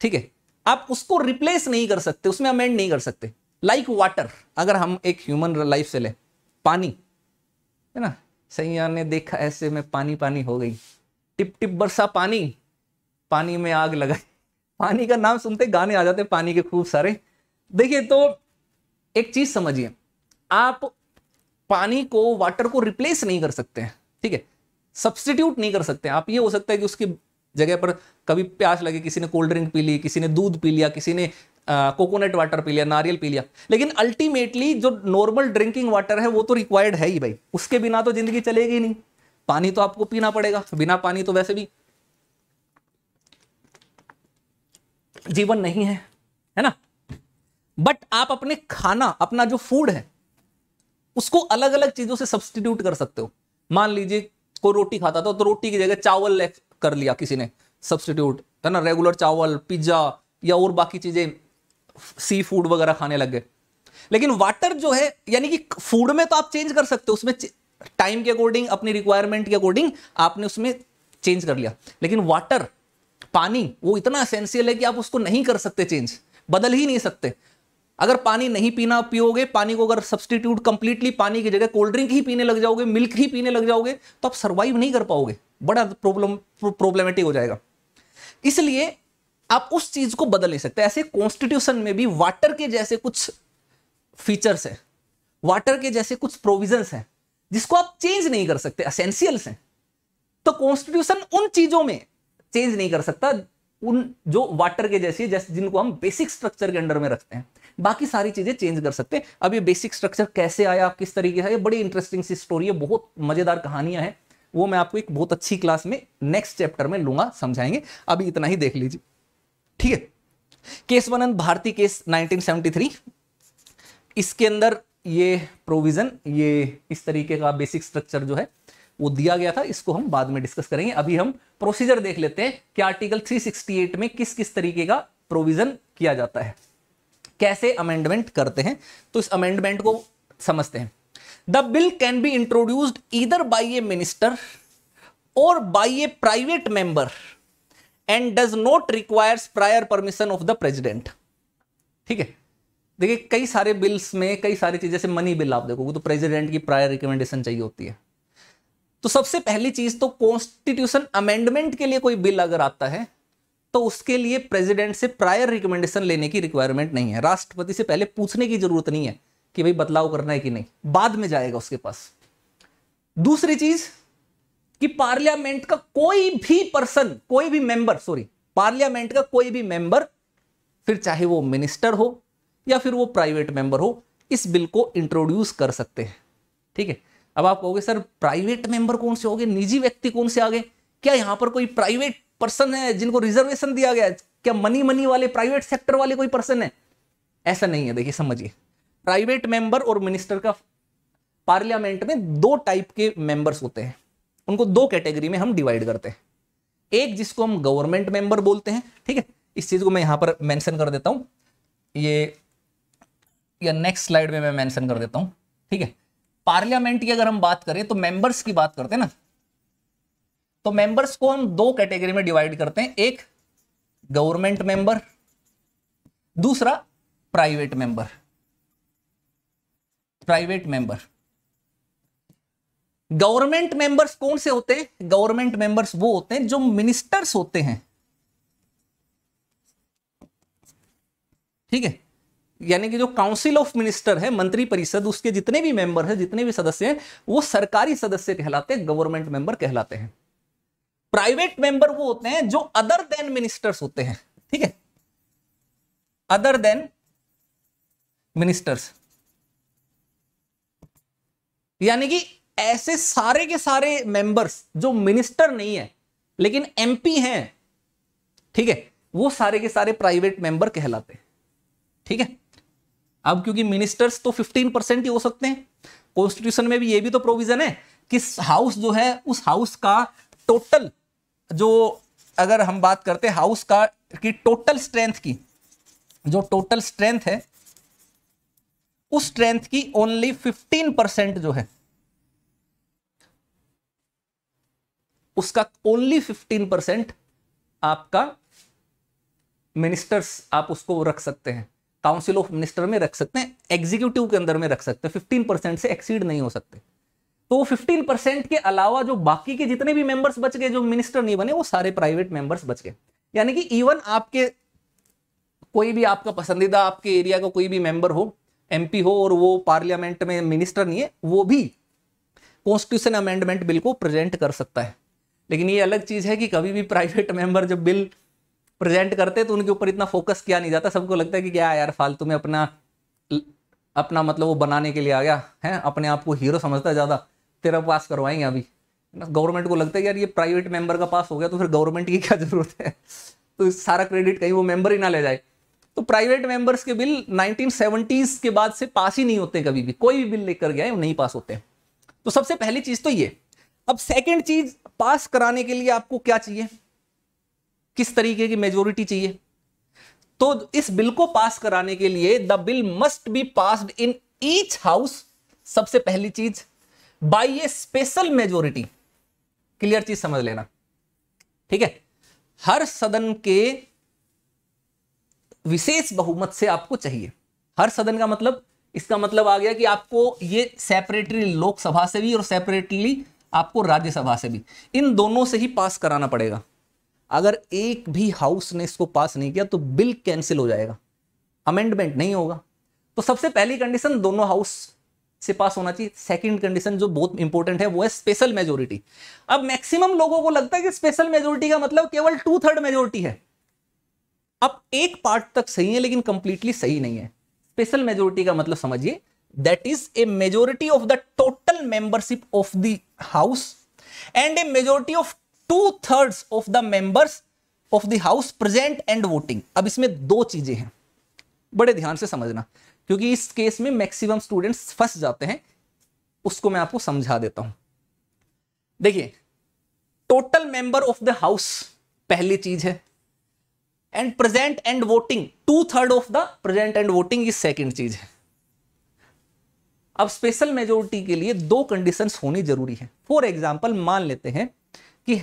[SPEAKER 1] ठीक है आप उसको रिप्लेस नहीं कर सकते उसमें अमेंड नहीं कर सकते लाइक like वाटर अगर हम एक ह्यूमन लाइफ से ले पानी है ना सैया ने देखा ऐसे में पानी पानी हो गई टिप टिप बरसा पानी पानी में आग लगाई पानी का नाम सुनते गाने आ जाते पानी के खूब सारे देखिए तो एक चीज समझिए आप पानी को वाटर को रिप्लेस नहीं कर सकते हैं ठीक है सब्सटीट्यूट नहीं कर सकते आप ये हो सकता है कि उसकी जगह पर कभी प्यास लगे किसी ने कोल्ड ड्रिंक पी ली किसी ने दूध पी लिया किसी ने कोकोनट वाटर पी लिया नारियल पी लिया लेकिन अल्टीमेटली जो नॉर्मल ड्रिंकिंग वाटर है वो तो रिक्वायर्ड है ही भाई उसके बिना तो जिंदगी चलेगी नहीं पानी तो आपको पीना पड़ेगा बिना पानी तो वैसे भी जीवन नहीं है है ना बट आप अपने खाना अपना जो फूड है उसको अलग अलग चीजों से सब्सटीट्यूट कर सकते हो मान लीजिए कोई रोटी खाता था तो रोटी की जगह चावल कर लिया किसी ने सब्सटीट्यूट है ना रेगुलर चावल पिज्जा या और बाकी चीजें सी फूड वगैरह खाने लग गए लेकिन वाटर जो है यानी कि फूड में तो आप चेंज कर सकते हो उसमें टाइम के अकॉर्डिंग अपनी रिक्वायरमेंट के अकॉर्डिंग आपने उसमें चेंज कर लिया लेकिन वाटर पानी वो इतना असेंशियल है कि आप उसको नहीं कर सकते चेंज बदल ही नहीं सकते अगर पानी नहीं पीना पियोगे पानी को अगर सब्सटीट्यूट कंप्लीटली पानी की जगह कोल्ड ड्रिंक ही पीने लग जाओगे मिल्क ही पीने लग जाओगे तो आप सर्वाइव नहीं कर पाओगे बड़ा प्रॉब्लम प्रॉब्लमेटिक हो जाएगा इसलिए आप उस चीज को बदल नहीं सकते ऐसे कॉन्स्टिट्यूशन में भी वाटर के जैसे कुछ फीचर्स हैं वाटर के जैसे कुछ प्रोविजंस हैं जिसको आप चेंज नहीं कर सकते असेंशियल्स हैं तो कॉन्स्टिट्यूशन उन चीजों में चेंज नहीं कर सकता उन जो वाटर के जैसे जैसे जिनको हम बेसिक स्ट्रक्चर के अंडर में रखते हैं बाकी सारी चीजें चेंज कर सकते हैं अब ये बेसिक स्ट्रक्चर कैसे आया किस तरीके से ये बड़ी इंटरेस्टिंग सी स्टोरी है बहुत मजेदार कहानियां हैं वो मैं आपको एक बहुत अच्छी क्लास में नेक्स्ट चैप्टर में लूंगा समझाएंगे अभी इतना ही देख लीजिए ठीक है केशवानंद भारती केस 1973 इसके अंदर ये प्रोविजन ये इस तरीके का बेसिक स्ट्रक्चर जो है वो दिया गया था इसको हम बाद में डिस्कस करेंगे अभी हम प्रोसीजर देख लेते हैं कि आर्टिकल 368 में किस किस तरीके का प्रोविजन किया जाता है कैसे अमेंडमेंट करते हैं तो इस अमेंडमेंट को समझते हैं the bill can be introduced either by a minister और by a private member and does not requires prior permission of the president ठीक है देखिए कई सारे बिल्स में कई सारी चीज़ जैसे मनी बिल आप देखोगे तो प्रेजिडेंट की प्रायर रिकमेंडेशन चाहिए होती है तो सबसे पहली चीज तो कॉन्स्टिट्यूशन अमेंडमेंट के लिए कोई बिल अगर आता है तो उसके लिए प्रेसिडेंट से प्रायर रिकमेंडेशन लेने की रिक्वायरमेंट नहीं है राष्ट्रपति से पहले पूछने की जरूरत नहीं है कि भाई बदलाव करना है कि नहीं बाद में जाएगा उसके पास दूसरी चीज कि पार्लियामेंट का कोई भी पर्सन कोई भी मेंबर सॉरी पार्लियामेंट का कोई भी मेंबर फिर चाहे वो मिनिस्टर हो या फिर वो प्राइवेट मेंबर हो इस बिल को इंट्रोड्यूस कर सकते हैं ठीक है अब आप कहोगे सर प्राइवेट मेंबर कौन से हो गए निजी व्यक्ति कौन से आ गए क्या यहां पर कोई प्राइवेट पर्सन है जिनको रिजर्वेशन दिया गया क्या मनी मनी वाले प्राइवेट सेक्टर वाले कोई पर्सन है ऐसा नहीं है देखिए समझिए प्राइवेट मेंबर और मिनिस्टर का पार्लियामेंट में दो टाइप के मेंबर्स होते हैं उनको दो कैटेगरी में हम डिवाइड करते हैं एक जिसको हम गवर्नमेंट मेंबर बोलते हैं ठीक है इस चीज़ को मैं यहां पर मेंशन कर देता हूं ये या नेक्स्ट स्लाइड में मैं मेंशन कर देता हूं ठीक है पार्लियामेंट की अगर हम बात करें तो मेंबर्स की बात करते हैं ना तो मेंबर्स को हम दो कैटेगरी में डिवाइड करते हैं एक गवर्नमेंट मेंबर दूसरा private member private member government members कौन से होते हैं गवर्नमेंट मेंबर्स वो होते हैं जो मिनिस्टर्स होते हैं ठीक है यानी कि जो काउंसिल ऑफ मिनिस्टर है मंत्री परिषद उसके जितने भी मेंबर हैं जितने भी सदस्य हैं वो सरकारी सदस्य कहलाते हैं गवर्नमेंट मेंबर कहलाते हैं प्राइवेट मेंबर वो होते हैं जो अदर देन मिनिस्टर्स होते हैं ठीक है अदर देन मिनिस्टर्स यानी कि ऐसे सारे के सारे मेंबर्स जो मिनिस्टर नहीं है लेकिन एमपी हैं ठीक है वो सारे के सारे प्राइवेट मेंबर कहलाते हैं ठीक है अब क्योंकि मिनिस्टर्स तो 15 परसेंट ही हो सकते हैं कॉन्स्टिट्यूशन में भी ये भी तो प्रोविजन है कि हाउस जो है उस हाउस का टोटल जो अगर हम बात करते हैं हाउस का कि टोटल स्ट्रेंथ की जो टोटल स्ट्रेंथ है उस स्ट्रेंथ की ओनली 15 परसेंट जो है उसका ओनली फिफ्टीन परसेंट आपका मिनिस्टर्स आप उसको रख सकते हैं काउंसिल ऑफ मिनिस्टर में रख सकते हैं एग्जीक्यूटिव के अंदर में रख सकते हैं फिफ्टीन परसेंट से एक्सीड नहीं हो सकते तो फिफ्टीन परसेंट के अलावा जो बाकी के जितने भी मेंबर्स बच गए जो मिनिस्टर नहीं बने वो सारे प्राइवेट मेंबर्स बच गए यानी कि इवन आपके कोई भी आपका पसंदीदा आपके एरिया का कोई भी मेंबर हो एमपी हो और वो पार्लियामेंट में मिनिस्टर नहीं है वो भी कॉन्स्टिट्यूशन अमेंडमेंट बिल को प्रेजेंट कर सकता है लेकिन ये अलग चीज़ है कि कभी भी प्राइवेट मेंबर जब बिल प्रेजेंट करते तो उनके ऊपर इतना फोकस किया नहीं जाता सबको लगता है कि क्या यार फालतू में अपना अपना मतलब वो बनाने के लिए आ गया है अपने आप को हीरो समझता ज़्यादा तेरा पास करवाएंगे अभी गवर्नमेंट को लगता है यार ये प्राइवेट मेंबर का पास हो गया तो फिर गवर्नमेंट की क्या ज़रूरत है तो सारा क्रेडिट कहीं वो मेंबर ही ना ले जाए तो प्राइवेट मेंबर्स के बिल नाइनटीन के बाद से पास ही नहीं होते कभी भी कोई भी बिल लेकर गए नहीं पास होते तो सबसे पहली चीज़ तो ये अब सेकंड चीज पास कराने के लिए आपको क्या चाहिए किस तरीके की मेजोरिटी चाहिए तो इस बिल को पास कराने के लिए the bill must be pass in each house सबसे पहली चीज by a special majority clear चीज समझ लेना ठीक है हर सदन के विशेष बहुमत से आपको चाहिए हर सदन का मतलब इसका मतलब आ गया कि आपको ये सेपरेटली लोकसभा से भी और सेपरेटली आपको राज्यसभा से भी इन दोनों से ही पास कराना पड़ेगा अगर एक भी हाउस ने इसको पास नहीं किया तो बिल कैंसिल हो जाएगा अमेंडमेंट नहीं होगा तो सबसे पहली कंडीशन दोनों हाउस से पास होना चाहिए सेकंड कंडीशन जो बहुत इंपॉर्टेंट है वो है स्पेशल मेजोरिटी अब मैक्सिमम लोगों को लगता है कि स्पेशल मेजोरिटी का मतलब केवल टू थर्ड मेजोरिटी है अब एक पार्ट तक सही है लेकिन कंप्लीटली सही नहीं है स्पेशल मेजोरिटी का मतलब समझिए that is a majority of the total membership of the house and a majority of two thirds of the members of the house present and voting अब इसमें दो चीजें हैं बड़े ध्यान से समझना क्योंकि इस केस में मैक्सिमम स्टूडेंट्स फंस जाते हैं उसको मैं आपको समझा देता हूं देखिए total member of the house पहली चीज है and present and voting two third of the present and voting is second चीज है अब स्पेशल मेजोरिटी के लिए दो कंडीशन होनी जरूरी है फॉर एग्जाम्पल मान लेते हैं कि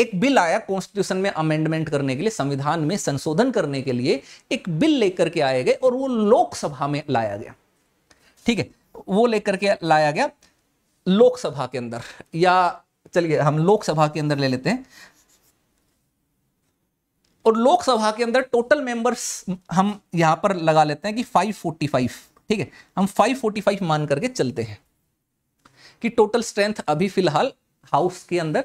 [SPEAKER 1] एक बिल आया कॉन्स्टिट्यूशन में अमेंडमेंट करने के लिए संविधान में संशोधन करने के लिए एक बिल लेकर के आए गए और वो लोकसभा में लाया गया ठीक है वो लेकर के लाया गया लोकसभा के अंदर या चलिए हम लोकसभा के अंदर ले लेते हैं और लोकसभा के अंदर टोटल मेंबर्स हम यहां पर लगा लेते हैं कि 545 ठीक है हम 545 मान करके चलते हैं कि टोटल स्ट्रेंथ अभी फिलहाल हाउस के अंदर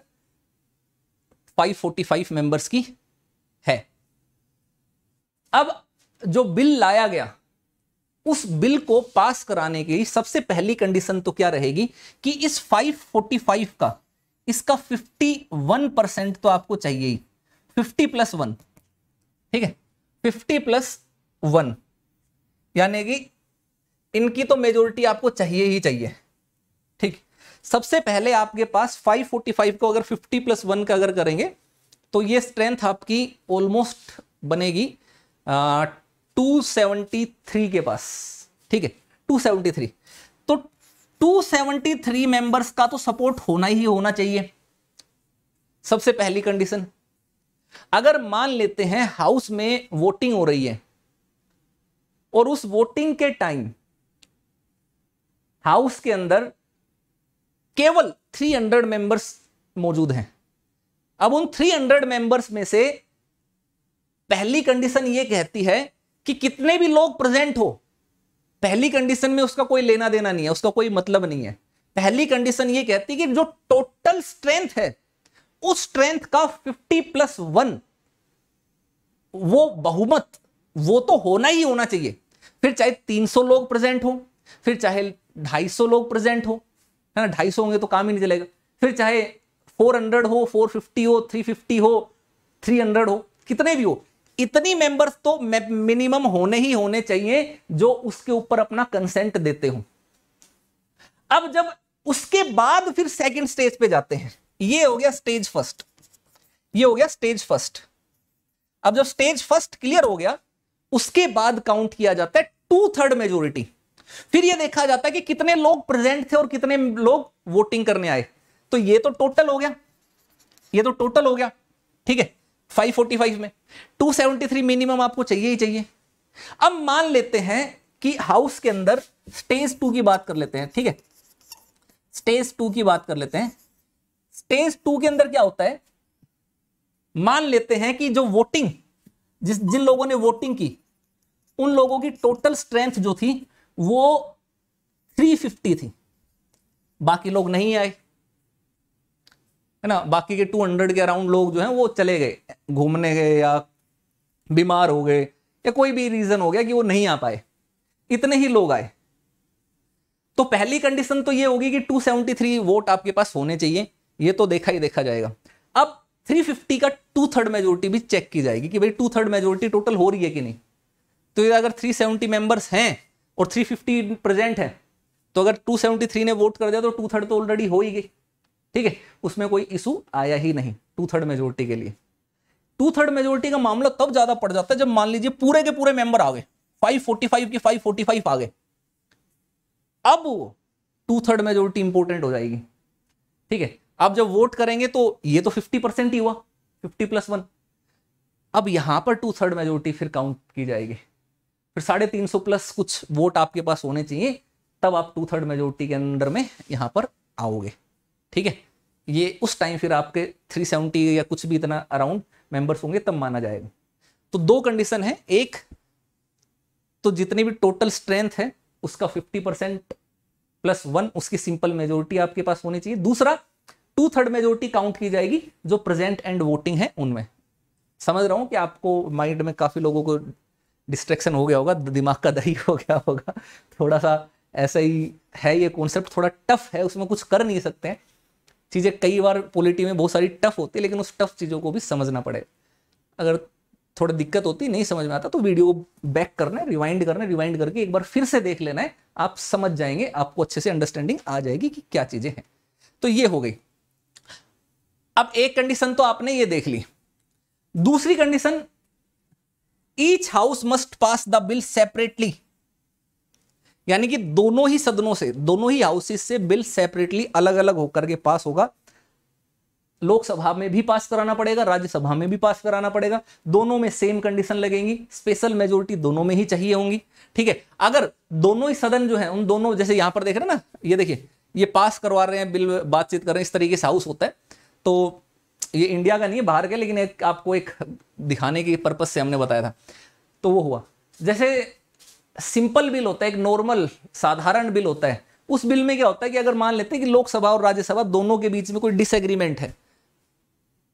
[SPEAKER 1] 545 मेंबर्स की है अब जो बिल लाया गया उस बिल को पास कराने लिए सबसे पहली कंडीशन तो क्या रहेगी कि इस 545 का इसका 51 परसेंट तो आपको चाहिए ही फिफ्टी प्लस वन ठीक है फिफ्टी प्लस वन यानी कि इनकी तो मेजोरिटी आपको चाहिए ही चाहिए ठीक सबसे पहले आपके पास 545 को अगर 50 प्लस वन का अगर करेंगे तो ये स्ट्रेंथ आपकी ऑलमोस्ट बनेगी आ, 273 के पास ठीक है 273 तो 273 मेंबर्स का तो सपोर्ट होना ही होना चाहिए सबसे पहली कंडीशन अगर मान लेते हैं हाउस में वोटिंग हो रही है और उस वोटिंग के टाइम हाउस के अंदर केवल 300 मेंबर्स मौजूद हैं अब उन 300 मेंबर्स में से पहली कंडीशन यह कहती है कि कितने भी लोग प्रेजेंट हो पहली कंडीशन में उसका कोई लेना देना नहीं है उसका कोई मतलब नहीं है पहली कंडीशन यह कहती है कि जो टोटल स्ट्रेंथ है उस स्ट्रेंथ का 50 प्लस वन वो बहुमत वो तो होना ही होना चाहिए फिर चाहे 300 लोग प्रेजेंट हो फिर चाहे ढाई सौ लोग प्रेजेंट हो है ना ढाई सौ होंगे तो काम ही नहीं चलेगा फिर चाहे फोर हंड्रेड हो फोर फिफ्टी हो थ्री फिफ्टी हो थ्री हंड्रेड हो कितने भी हो इतनी मेंबर्स तो मिनिमम होने ही होने चाहिए जो उसके ऊपर अपना कंसेंट देते हो अब जब उसके बाद फिर सेकेंड स्टेज पे जाते हैं ये हो गया स्टेज फर्स्ट ये हो गया स्टेज फर्स्ट अब जब स्टेज फर्स्ट क्लियर हो गया उसके बाद काउंट किया जाता है टू थर्ड मेजोरिटी फिर यह देखा जाता है कि कितने लोग प्रेजेंट थे और कितने लोग वोटिंग करने आए तो ये तो टोटल हो गया ये तो टोटल हो गया ठीक है 545 में 273 मिनिमम आपको चाहिए ही चाहिए अब मान लेते हैं कि हाउस के अंदर स्टेज टू की बात कर लेते हैं ठीक है स्टेज टू की बात कर लेते हैं स्टेज टू के अंदर क्या होता है मान लेते हैं कि जो वोटिंग जिस जिन लोगों ने वोटिंग की उन लोगों की टोटल स्ट्रेंथ जो थी वो 350 थी बाकी लोग नहीं आए है ना बाकी के 200 के अराउंड लोग जो हैं वो चले गए घूमने गए या बीमार हो गए या कोई भी रीजन हो गया कि वो नहीं आ पाए इतने ही लोग आए तो पहली कंडीशन तो ये होगी कि 273 वोट आपके पास होने चाहिए ये तो देखा ही देखा जाएगा अब 350 का टू थर्ड मेजोरिटी भी चेक की जाएगी कि भाई टू थर्ड मेजोरिटी टोटल हो रही है कि नहीं तो ये अगर 370 मेंबर्स हैं और 350 प्रेजेंट है तो अगर 273 ने वोट कर दिया तो टू थर्ड तो ऑलरेडी हो ही गई ठीक है उसमें कोई इशू आया ही नहीं टू थर्ड मेजोरिटी के लिए टू थर्ड मेजोरिटी का मामला तब ज्यादा पड़ जाता है जब मान लीजिए पूरे के पूरे मेंबर आ गए 545 की 545 आ गए अब टू थर्ड मेजोरिटी इंपोर्टेंट हो जाएगी ठीक है अब जब वोट करेंगे तो ये तो 50 परसेंट ही हुआ 50 प्लस वन अब यहां पर टू थर्ड मेजोरिटी फिर काउंट की जाएगी फिर साढ़े तीन सौ प्लस कुछ वोट आपके पास होने चाहिए तब आप टू थर्ड मेजोरिटी के अंडर में यहाँ पर आओगे ठीक है ये उस टाइम फिर आपके थ्री सेवेंटी या कुछ भी इतना अराउंड मेंबर्स होंगे तब माना जाएगा तो दो कंडीशन है एक तो जितनी भी टोटल स्ट्रेंथ है उसका फिफ्टी परसेंट प्लस वन उसकी सिंपल मेजोरिटी आपके पास होनी चाहिए दूसरा टू थर्ड मेजोरिटी काउंट की जाएगी जो प्रेजेंट एंड वोटिंग है उनमें समझ रहा हूं कि आपको माइंड में काफी लोगों को डिस्ट्रैक्शन हो गया होगा दिमाग का दही हो गया होगा थोड़ा सा ऐसा ही है ये कॉन्सेप्ट थोड़ा टफ है उसमें कुछ कर नहीं सकते हैं चीज़ें कई बार पॉलिटी में बहुत सारी टफ होती है लेकिन उस टफ चीज़ों को भी समझना पड़ेगा अगर थोड़ी दिक्कत होती नहीं समझ में आता तो वीडियो को बैक करना है रिवाइंड करना है रिवाइंड करके एक बार फिर से देख लेना है आप समझ जाएंगे आपको अच्छे से अंडरस्टैंडिंग आ जाएगी कि क्या चीज़ें हैं तो ये हो गई अब एक कंडीशन तो आपने ये देख ली दूसरी condition each house must pass the bill separately यानी कि दोनों ही सदनों से दोनों ही हाउसेस से बिल सेपरेटली अलग अलग होकर के पास होगा लोकसभा में भी पास कराना पड़ेगा राज्यसभा में भी पास कराना पड़ेगा दोनों में सेम कंडीशन लगेंगी स्पेशल मेजोरिटी दोनों में ही चाहिए होंगी ठीक है अगर दोनों ही सदन जो है उन दोनों जैसे यहां पर देख रहे हैं ना ये देखिए ये पास करवा रहे हैं बिल बातचीत कर रहे हैं इस तरीके से हाउस होता है तो ये इंडिया का नहीं है बाहर का लेकिन एक आपको एक दिखाने के पर्पज़ से हमने बताया था तो वो हुआ जैसे सिंपल बिल होता है एक नॉर्मल साधारण बिल होता है उस बिल में क्या होता है कि अगर मान लेते हैं कि लोकसभा और राज्यसभा दोनों के बीच में कोई डिसएग्रीमेंट है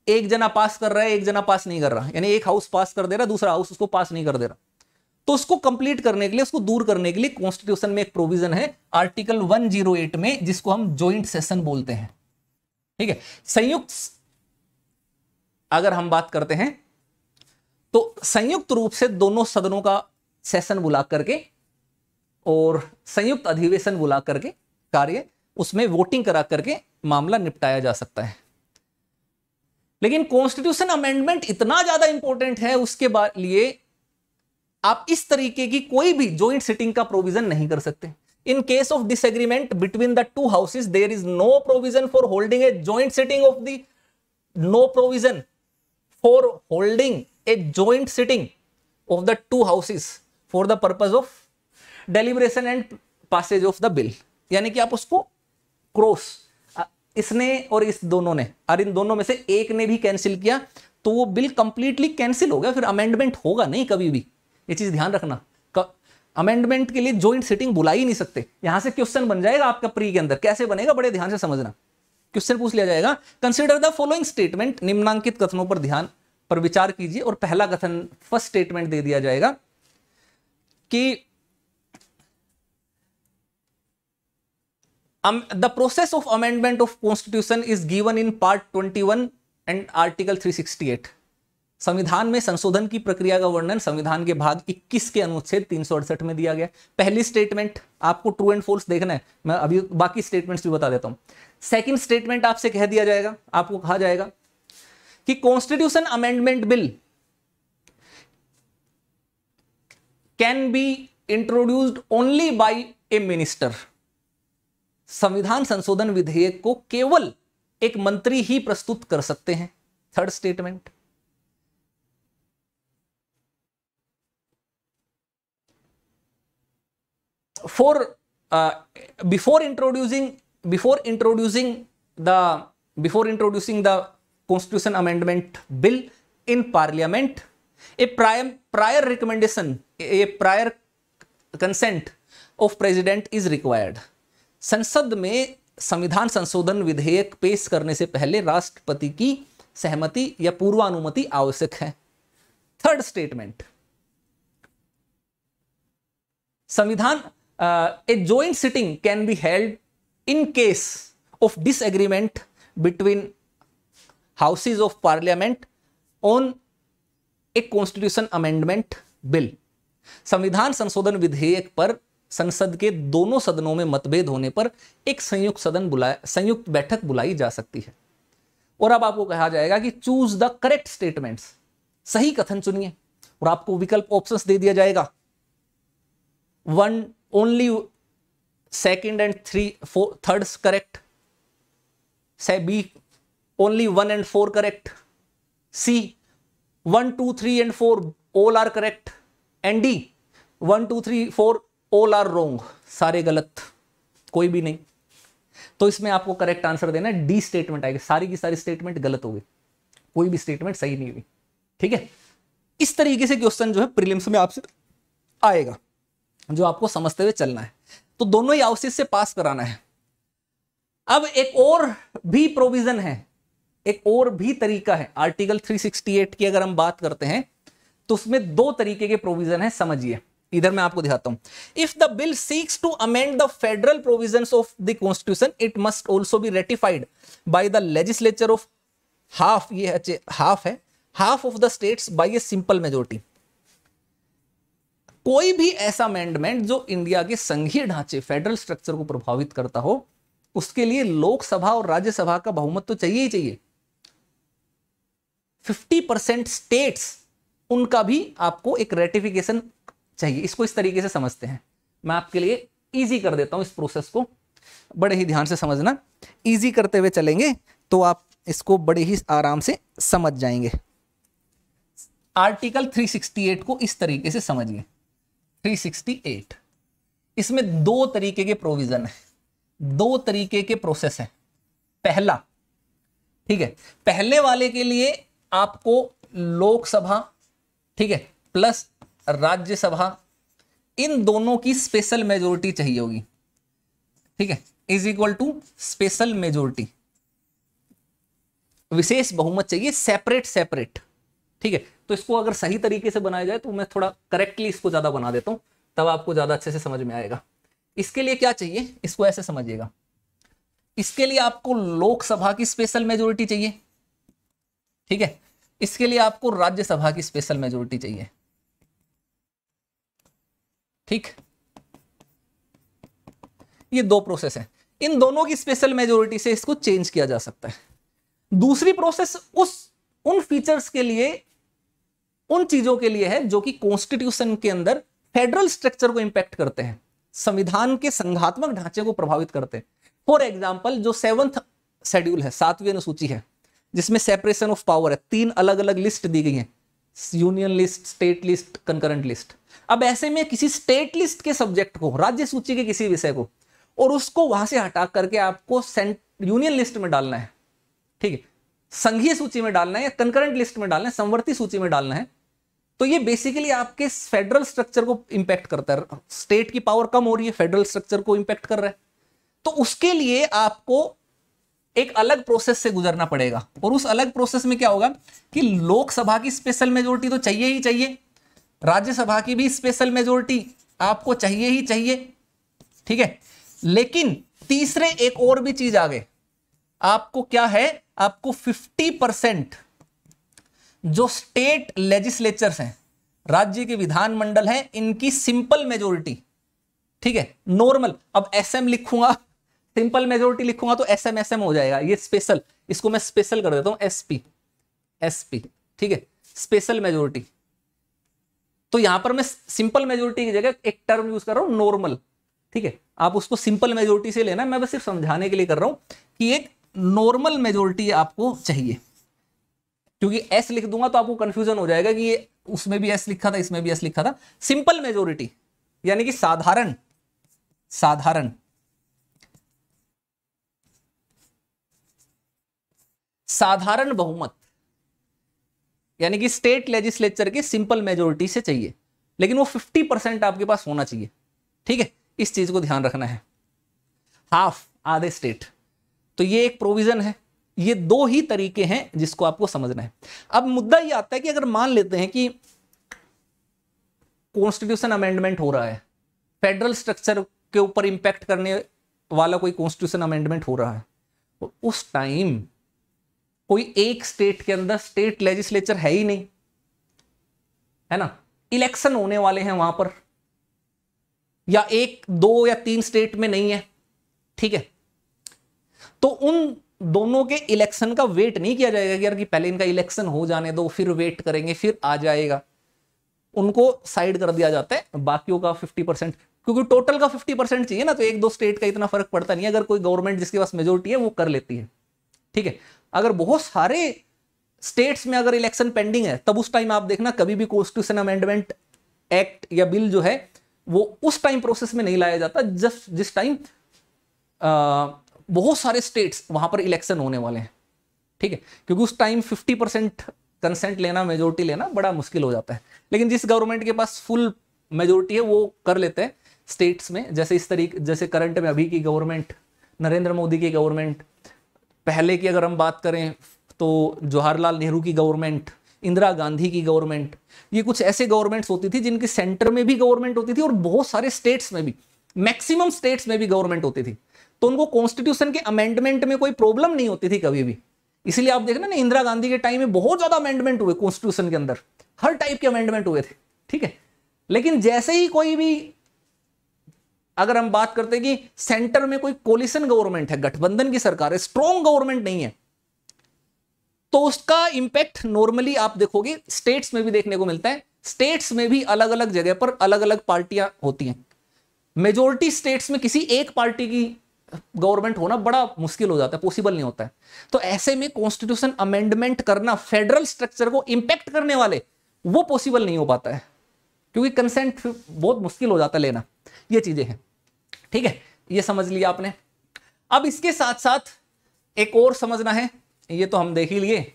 [SPEAKER 1] एक जना पास कर रहा है एक जना पास नहीं कर रहा यानी एक हाउस पास कर दे रहा दूसरा हाउस उसको पास नहीं कर दे रहा तो उसको कंप्लीट करने के लिए उसको दूर करने के लिए कॉन्स्टिट्यूशन में एक प्रोविजन है आर्टिकल 108 में जिसको हम ज्वाइंट सेशन बोलते हैं ठीक है संयुक्त अगर हम बात करते हैं तो संयुक्त रूप से दोनों सदनों का सेशन बुला करके और संयुक्त अधिवेशन बुला करके कार्य उसमें वोटिंग करा करके मामला निपटाया जा सकता है लेकिन कॉन्स्टिट्यूशन अमेंडमेंट इतना ज्यादा इंपॉर्टेंट है उसके लिए आप इस तरीके की कोई भी ज्वाइंट सिटिंग का प्रोविजन नहीं कर सकते in case of disagreement between the two houses there is no provision for holding a joint sitting of the no provision for holding a joint sitting of the two houses for the purpose of deliberation and passage of the bill यानी कि आप उसको cross इसने और इस दोनों ने और इन दोनों में से एक ने भी कैंसिल किया तो वो बिल कंप्लीटली कैंसिल हो गया फिर अमेंडमेंट होगा नहीं कभी भी ये चीज़ ध्यान रखना अमेंडमेंट के लिए ज्वाइंट सिटिंग बुला ही नहीं सकते यहां से क्वेश्चन बन जाएगा आपका प्री के अंदर कैसे बनेगा बड़े ध्यान से समझना क्वेश्चन पूछ लिया जाएगा कंसिडर द फॉलोइंग स्टेटमेंट निम्नांकित कथनों पर ध्यान पर विचार कीजिए और पहला कथन फर्स्ट स्टेटमेंट दे दिया जाएगा कि the process of amendment of constitution is given in part 21 and article 368 संविधान में संशोधन की प्रक्रिया का वर्णन संविधान के भाग 21 के अनुच्छेद तीन में दिया गया पहली स्टेटमेंट आपको ट्रू एंड फोर्स देखना है मैं अभी बाकी स्टेटमेंट्स भी बता देता हूं सेकंड स्टेटमेंट आपसे कह दिया जाएगा आपको कहा जाएगा कि constitution amendment bill can be introduced only by a minister संविधान संशोधन विधेयक को केवल एक मंत्री ही प्रस्तुत कर सकते हैं third statement for uh, before introducing before introducing the before introducing the constitution amendment bill in parliament a prior prior recommendation a prior consent of president is required संसद में संविधान संशोधन विधेयक पेश करने से पहले राष्ट्रपति की सहमति या पूर्वानुमति आवश्यक है थर्ड स्टेटमेंट संविधान uh, a joint sitting can be held in case of disagreement between houses of parliament on a constitution amendment bill संविधान संशोधन विधेयक पर संसद के दोनों सदनों में मतभेद होने पर एक संयुक्त सदन बुलाया संयुक्त बैठक बुलाई जा सकती है और अब आपको कहा जाएगा कि चूज द करेक्ट स्टेटमेंट्स सही कथन चुनिए और आपको विकल्प ऑप्शंस दे दिया जाएगा one only second and three four third correct से B only one and four correct C one two three and four all are correct and D one two three four all are wrong सारे गलत कोई भी नहीं तो इसमें आपको correct answer देना डी स्टेटमेंट आएगी सारी की सारी स्टेटमेंट गलत होगी कोई भी स्टेटमेंट सही नहीं हुई ठीक है इस तरीके से क्वेश्चन जो है प्रीलिम्स में आपसे आएगा जो आपको समझते हुए चलना है तो दोनों ही हाउसेज से पास कराना है अब एक और भी प्रोविजन है एक और भी तरीका है आर्टिकल 368 की अगर हम बात करते हैं तो उसमें दो तरीके के प्रोविजन है समझिए इधर मैं आपको दिखाता हूं if the bill seeks to amend the federal provision of the constitution it must also be ratified by the legislature of half ये हाफ है half of the states by a simple majority कोई भी ऐसा amendment जो India के संघीय ढांचे federal structure को प्रभावित करता हो उसके लिए लोकसभा और राज्यसभा का बहुमत तो चाहिए ही चाहिए 50 परसेंट स्टेट्स उनका भी आपको एक रेटिफिकेशन चाहिए इसको इस तरीके से समझते हैं मैं आपके लिए ईजी कर देता हूं इस प्रोसेस को बड़े ही ध्यान से समझना ईजी करते हुए चलेंगे तो आप इसको बड़े ही आराम से समझ जाएंगे आर्टिकल 368 को इस तरीके से समझिए 368 इसमें दो तरीके के प्रोविजन है दो तरीके के प्रोसेस है पहला ठीक है पहले वाले के लिए आपको लोकसभा ठीक है प्लस राज्यसभा इन दोनों की स्पेशल मेजोरिटी चाहिए होगी ठीक है is equal to special majority विशेष बहुमत चाहिए सेपरेट सेपरेट ठीक है तो इसको अगर सही तरीके से बनाया जाए तो मैं थोड़ा करेक्टली इसको ज़्यादा बना देता हूँ तब आपको ज़्यादा अच्छे से समझ में आएगा इसके लिए क्या चाहिए इसको ऐसे समझिएगा इसके लिए आपको लोकसभा की स्पेशल मेजोरिटी चाहिए ठीक है इसके लिए आपको राज्यसभा की स्पेशल मेजोरिटी चाहिए ठीक ये दो प्रोसेस है इन दोनों की स्पेशल मेजोरिटी से इसको चेंज किया जा सकता है दूसरी प्रोसेस उस उन फीचर्स के लिए उन चीजों के लिए है जो कि कॉन्स्टिट्यूशन के अंदर फेडरल स्ट्रक्चर को इंपैक्ट करते हैं संविधान के संघात्मक ढांचे को प्रभावित करते हैं फॉर एग्जाम्पल जो सेवंथ शेड्यूल है सातवीं अनुसूची है जिसमें सेपरेशन ऑफ पावर है तीन अलग अलग लिस्ट दी गई है union list state list concurrent list अब ऐसे में किसी स्टेट लिस्ट के सब्जेक्ट को राज्य सूची के किसी विषय को और उसको वहां से हटा करके आपको यूनियन लिस्ट में डालना है ठीक है संघीय सूची में डालना है या कंकरेंट लिस्ट में डालना है संवर्ती सूची में डालना है तो ये बेसिकली आपके फेडरल स्ट्रक्चर को इंपैक्ट करता है स्टेट की पावर कम हो रही है फेडरल स्ट्रक्चर को इंपैक्ट कर रहा है तो उसके लिए आपको एक अलग प्रोसेस से गुजरना पड़ेगा और उस अलग प्रोसेस में क्या होगा कि लोकसभा की स्पेशल मेजोरिटी तो चाहिए ही चाहिए राज्यसभा की भी स्पेशल मेजोरिटी आपको चाहिए ही चाहिए ठीक है लेकिन तीसरे एक और भी चीज आ गए आपको क्या है आपको 50 परसेंट जो स्टेट लेजिस्लेचर्स हैं राज्य के विधानमंडल हैं इनकी सिंपल मेजोरिटी ठीक है नॉर्मल अब एस एम लिखूंगा सिंपल मेजोरिटी लिखूंगा तो एस एम एस एम हो जाएगा ये स्पेशल इसको मैं स्पेशल कर देता हूं एस पी एस पी ठीक है स्पेशल मेजोरिटी तो यहां पर मैं सिंपल मेजोरिटी की जगह एक टर्म यूज कर रहा हूं नॉर्मल ठीक है आप उसको सिंपल मेजोरिटी से लेना मैं बस सिर्फ समझाने के लिए कर रहा हूं कि एक नॉर्मल मेजोरिटी आपको चाहिए क्योंकि एस लिख दूंगा तो आपको कंफ्यूजन हो जाएगा कि ये उसमें भी एस लिखा था इसमें भी एस लिखा था सिंपल मेजोरिटी यानी कि साधारण साधारण साधारण बहुमत यानी कि स्टेट लेजिस्लेचर के सिंपल मेजोरिटी से चाहिए लेकिन वो 50 परसेंट आपके पास होना चाहिए ठीक है इस चीज को ध्यान रखना है हाफ आधे स्टेट तो ये एक प्रोविजन है ये दो ही तरीके हैं जिसको आपको समझना है अब मुद्दा ये आता है कि अगर मान लेते हैं कि कॉन्स्टिट्यूशन अमेंडमेंट हो रहा है फेडरल स्ट्रक्चर के ऊपर इंपैक्ट करने वाला कोई कॉन्स्टिट्यूशन अमेंडमेंट हो रहा है तो उस टाइम कोई एक स्टेट के अंदर स्टेट लेजिस्लेचर है ही नहीं है ना इलेक्शन होने वाले हैं वहां पर या एक दो या तीन स्टेट में नहीं है ठीक है तो उन दोनों के इलेक्शन का वेट नहीं किया जाएगा कि यार कि पहले इनका इलेक्शन हो जाने दो फिर वेट करेंगे फिर आ जाएगा उनको साइड कर दिया जाता है बाकियों का फिफ्टी परसेंट क्योंकि टोटल का फिफ्टी परसेंट चाहिए ना तो एक दो स्टेट का इतना फर्क पड़ता नहीं है अगर कोई गवर्नमेंट जिसके पास मेजोरिटी है वो कर लेती है ठीक है अगर बहुत सारे स्टेट्स में अगर इलेक्शन पेंडिंग है तब उस टाइम आप देखना कभी भी कॉन्स्टिट्यूशन अमेंडमेंट एक्ट या बिल जो है वो उस टाइम प्रोसेस में नहीं लाया जाता जस्ट जिस टाइम बहुत सारे स्टेट्स वहां पर इलेक्शन होने वाले हैं ठीक है क्योंकि उस टाइम फिफ्टी परसेंट कंसेंट लेना मेजोरिटी लेना बड़ा मुश्किल हो जाता है लेकिन जिस गवर्नमेंट के पास फुल मेजोरिटी है वो कर लेते हैं स्टेट्स में जैसे इस तरीके जैसे करंट में अभी की गवर्नमेंट नरेंद्र मोदी की गवर्नमेंट पहले की अगर हम बात करें तो जवाहरलाल नेहरू की गवर्नमेंट इंदिरा गांधी की गवर्नमेंट ये कुछ ऐसे गवर्नमेंट्स होती थी जिनकी सेंटर में भी गवर्नमेंट होती थी और बहुत सारे स्टेट्स में भी मैक्सिमम स्टेट्स में भी गवर्नमेंट होती थी तो उनको कॉन्स्टिट्यूशन के अमेंडमेंट में कोई प्रॉब्लम नहीं होती थी कभी भी इसलिए आप देखना ना इंदिरा गांधी के टाइम में बहुत ज्यादा अमेंडमेंट हुए कॉन्स्टिट्यूशन के अंदर हर टाइप के अमेंडमेंट हुए थे ठीक है लेकिन जैसे ही कोई भी अगर हम बात करते हैं कि सेंटर में कोई कोलिशन गवर्नमेंट है गठबंधन की सरकार है स्ट्रॉन्ग गवर्नमेंट नहीं है तो उसका इंपैक्ट नॉर्मली आप देखोगे स्टेट्स में भी देखने को मिलता है स्टेट्स में भी अलग अलग जगह पर अलग अलग पार्टियां होती हैं मेजोरिटी स्टेट्स में किसी एक पार्टी की गवर्नमेंट होना बड़ा मुश्किल हो जाता है पॉसिबल नहीं होता है तो ऐसे में कॉन्स्टिट्यूशन अमेंडमेंट करना फेडरल स्ट्रक्चर को इंपैक्ट करने वाले वो पॉसिबल नहीं हो पाता है क्योंकि कंसेंट बहुत मुश्किल हो जाता है लेना ये चीजें हैं ठीक है ये समझ लिया आपने अब इसके साथ साथ एक और समझना है ये तो हम देख ही लिए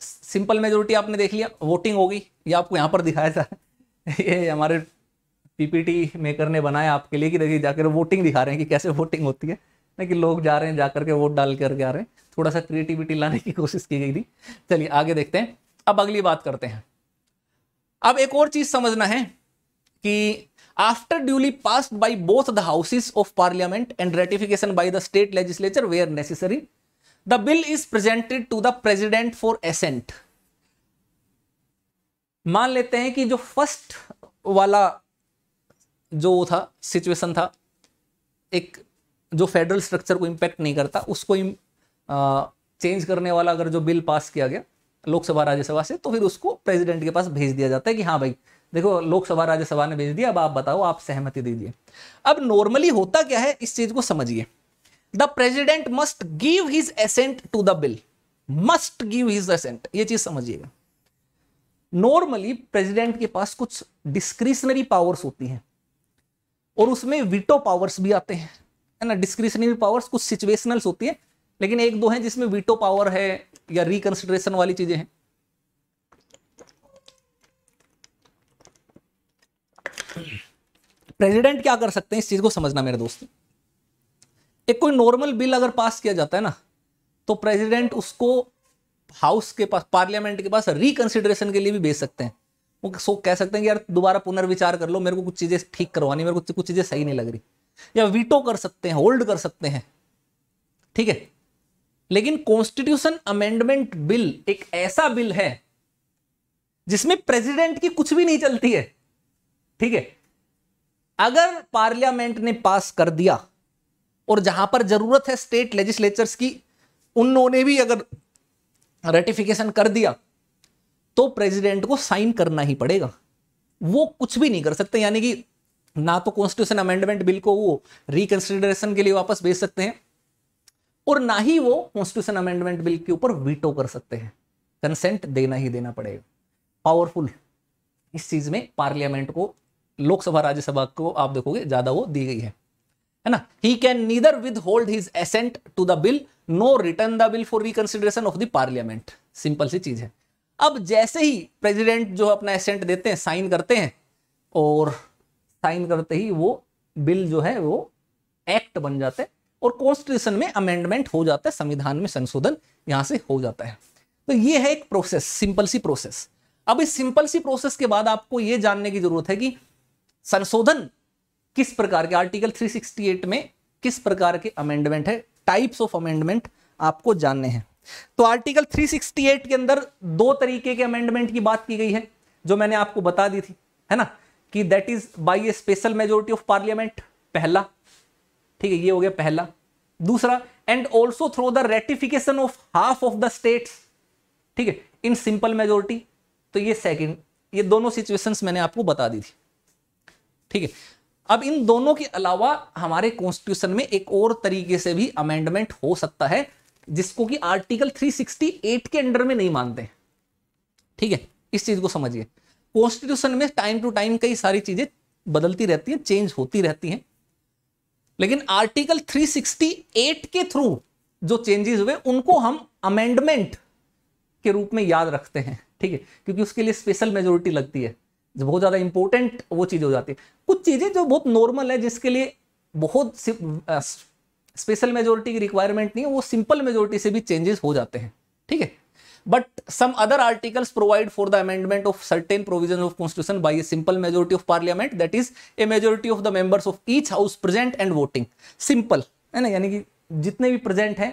[SPEAKER 1] सिंपल मेजोरिटी आपने देख लिया वोटिंग होगी ये आपको यहां पर दिखाया था ये हमारे पीपीटी मेकर ने बनाया आपके लिए कि देखिए जाकर वोटिंग दिखा रहे हैं कि कैसे वोटिंग होती है ना कि लोग जा रहे हैं जाकर के वोट डाल करके आ रहे हैं थोड़ा सा क्रिएटिविटी लाने की कोशिश की गई थी चलिए आगे देखते हैं अब अगली बात करते हैं अब एक और चीज समझना है कि after duly pass by both the houses of parliament and ratification by the state legislature where necessary the bill is presented to the president for assent मान लेते हैं कि जो फर्स्ट वाला जो वो था सिचुएशन था एक जो फेडरल स्ट्रक्चर को इम्पैक्ट नहीं करता उसको चेंज करने वाला अगर जो बिल पास किया गया लोकसभा राज्यसभा से तो फिर उसको प्रेसिडेंट के पास भेज दिया जाता है कि हाँ भाई देखो लोकसभा राज्यसभा ने भेज दिया अब आप बताओ आप सहमति दीजिए अब नॉर्मली होता क्या है इस चीज को समझिए the president must give his assent to the bill must give his assent ये चीज समझिएगा नॉर्मली प्रेजिडेंट के पास कुछ डिस्क्रिशनरी पावर्स होती हैं और उसमें वीटो पावर्स भी आते हैं है ना डिस्क्रिशनरी पावर्स कुछ सिचुएशनल्स होती है लेकिन एक दो हैं जिसमें वीटो पावर है या रिकंसिडरेशन वाली चीजें हैं प्रेसिडेंट क्या कर सकते हैं इस चीज को समझना मेरे दोस्त एक कोई नॉर्मल बिल अगर पास किया जाता है ना तो प्रेसिडेंट उसको हाउस के पास पार्लियामेंट के पास रिकंसिडरेशन के लिए भी भेज सकते हैं वो सो कह सकते हैं कि यार दोबारा पुनर्विचार कर लो मेरे को कुछ चीज़ें ठीक करवानी मेरे को कुछ चीज़ें सही नहीं लग रही या वीटो कर सकते हैं होल्ड कर सकते हैं ठीक है लेकिन कॉन्स्टिट्यूशन अमेंडमेंट बिल एक ऐसा बिल है जिसमें प्रेसिडेंट की कुछ भी नहीं चलती है ठीक है अगर पार्लियामेंट ने पास कर दिया और जहां पर जरूरत है स्टेट लेजिस्लेचर्स की उन्होंने भी अगर रेटिफिकेशन कर दिया तो प्रेसिडेंट को साइन करना ही पड़ेगा वो कुछ भी नहीं कर सकते यानी कि ना तो कॉन्स्टिट्यूशन अमेंडमेंट बिल को वो रिकंसिडरेशन के लिए वापस भेज सकते हैं और ना ही वो कॉन्स्टिट्यूशन अमेंडमेंट बिल के ऊपर वीटो कर सकते हैं कंसेंट देना ही देना पड़ेगा पावरफुल इस चीज में पार्लियामेंट को लोकसभा राज्यसभा को आप देखोगे ज्यादा वो दी गई है है ना ही can neither withhold his assent to the bill no return the bill for reconsideration of the parliament simple सी चीज है अब जैसे ही प्रेसिडेंट जो अपना एसेंट देते हैं साइन करते हैं और साइन करते ही वो बिल जो है वो एक्ट बन जाते हैं और कॉन्स्टिट्यूशन में अमेंडमेंट हो जाता है संविधान में संशोधन यहां से हो जाता है तो ये है एक प्रोसेस सिंपल सी प्रोसेस अब इस सिंपल सी प्रोसेस के बाद आपको ये जानने की जरूरत है कि संशोधन किस प्रकार के आर्टिकल 368 में किस प्रकार के अमेंडमेंट है टाइप्स ऑफ अमेंडमेंट आपको जानने हैं तो आर्टिकल 368 के अंदर दो तरीके के अमेंडमेंट की बात की गई है जो मैंने आपको बता दी थी है ना कि that is by a special majority of parliament पहला ठीक है ये हो गया पहला दूसरा and also through the ratification of half of the states ठीक है इन सिंपल मेजोरिटी तो ये सेकेंड ये दोनों सिचुएशन मैंने आपको बता दी थी ठीक है अब इन दोनों के अलावा हमारे कॉन्स्टिट्यूशन में एक और तरीके से भी अमेंडमेंट हो सकता है जिसको कि आर्टिकल 368 के अंडर में नहीं मानते ठीक है इस चीज को समझिए कॉन्स्टिट्यूशन में टाइम टू टाइम कई सारी चीजें बदलती रहती हैं चेंज होती रहती हैं लेकिन आर्टिकल 368 के थ्रू जो चेंजेस हुए उनको हम अमेंडमेंट के रूप में याद रखते हैं ठीक है क्योंकि उसके लिए स्पेशल मेजोरिटी लगती है जो बहुत ज़्यादा इंपॉर्टेंट वो चीज़ हो जाती है कुछ चीज़ें जो बहुत नॉर्मल है जिसके लिए बहुत स्पेशल मेजोरिटी की रिक्वायरमेंट नहीं है वो सिंपल मेजोरिटी से भी चेंजेस हो जाते हैं ठीक है but some other articles provide for the amendment of certain provision of constitution by a simple majority of parliament that is a majority of the members of each house present and voting simple है ना यानी कि जितने भी present हैं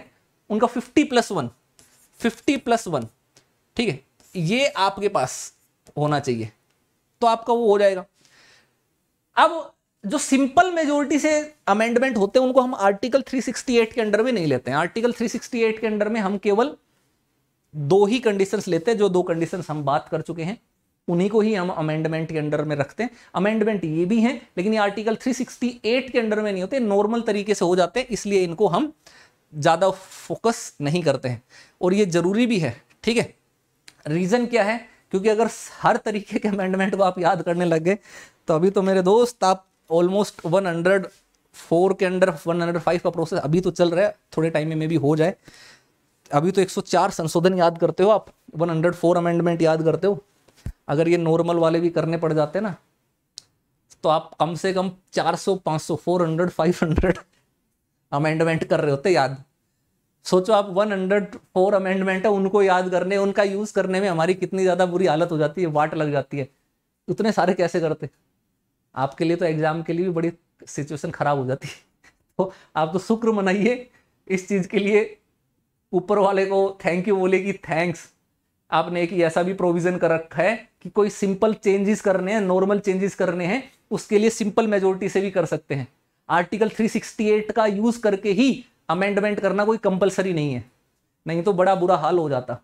[SPEAKER 1] उनका fifty plus one fifty plus one ठीक है ये आपके पास होना चाहिए तो आपका वो हो जाएगा अब जो सिंपल मेजोरिटी से अमेंडमेंट होते हैं उनको हम आर्टिकल 368 के अंडर में नहीं लेते हैं आर्टिकल 368 के अंडर में हम केवल दो ही कंडीशंस लेते हैं जो दो कंडीशंस हम बात कर चुके हैं उन्हीं को ही हम अमेंडमेंट के अंडर में रखते हैं अमेंडमेंट ये भी हैं लेकिन ये आर्टिकल 368 के अंडर में नहीं होते नॉर्मल तरीके से हो जाते हैं इसलिए इनको हम ज़्यादा फोकस नहीं करते हैं और ये ज़रूरी भी है ठीक है रीज़न क्या है क्योंकि अगर हर तरीके के अमेंडमेंट को आप याद करने लग गए तो अभी तो मेरे दोस्त आप ऑलमोस्ट वन हंड्रेड फोर के अंडर वन हंड्रेड फाइव का प्रोसेस अभी तो चल रहा है थोड़े टाइम में मे भी हो जाए अभी तो 104 संशोधन याद करते हो आप 104 अमेंडमेंट याद करते हो अगर ये नॉर्मल वाले भी करने पड़ जाते ना तो आप कम से कम 400 500 400 500 अमेंडमेंट कर रहे होते याद सोचो आप 104 अमेंडमेंट है उनको याद करने उनका यूज़ करने में हमारी कितनी ज़्यादा बुरी हालत हो जाती है वाट लग जाती है उतने सारे कैसे करते आपके लिए तो एग्जाम के लिए भी बड़ी सिचुएशन खराब हो जाती है तो आप तो शुक्र मनाइए इस चीज़ के लिए ऊपर वाले को थैंक यू बोले कि थैंक्स आपने एक ऐसा भी प्रोविज़न कर रखा है कि कोई सिंपल चेंजेस करने हैं नॉर्मल चेंजेस करने हैं उसके लिए सिंपल मेजोरिटी से भी कर सकते हैं आर्टिकल 368 का यूज़ करके ही अमेंडमेंट करना कोई कंपलसरी नहीं है नहीं तो बड़ा बुरा हाल हो जाता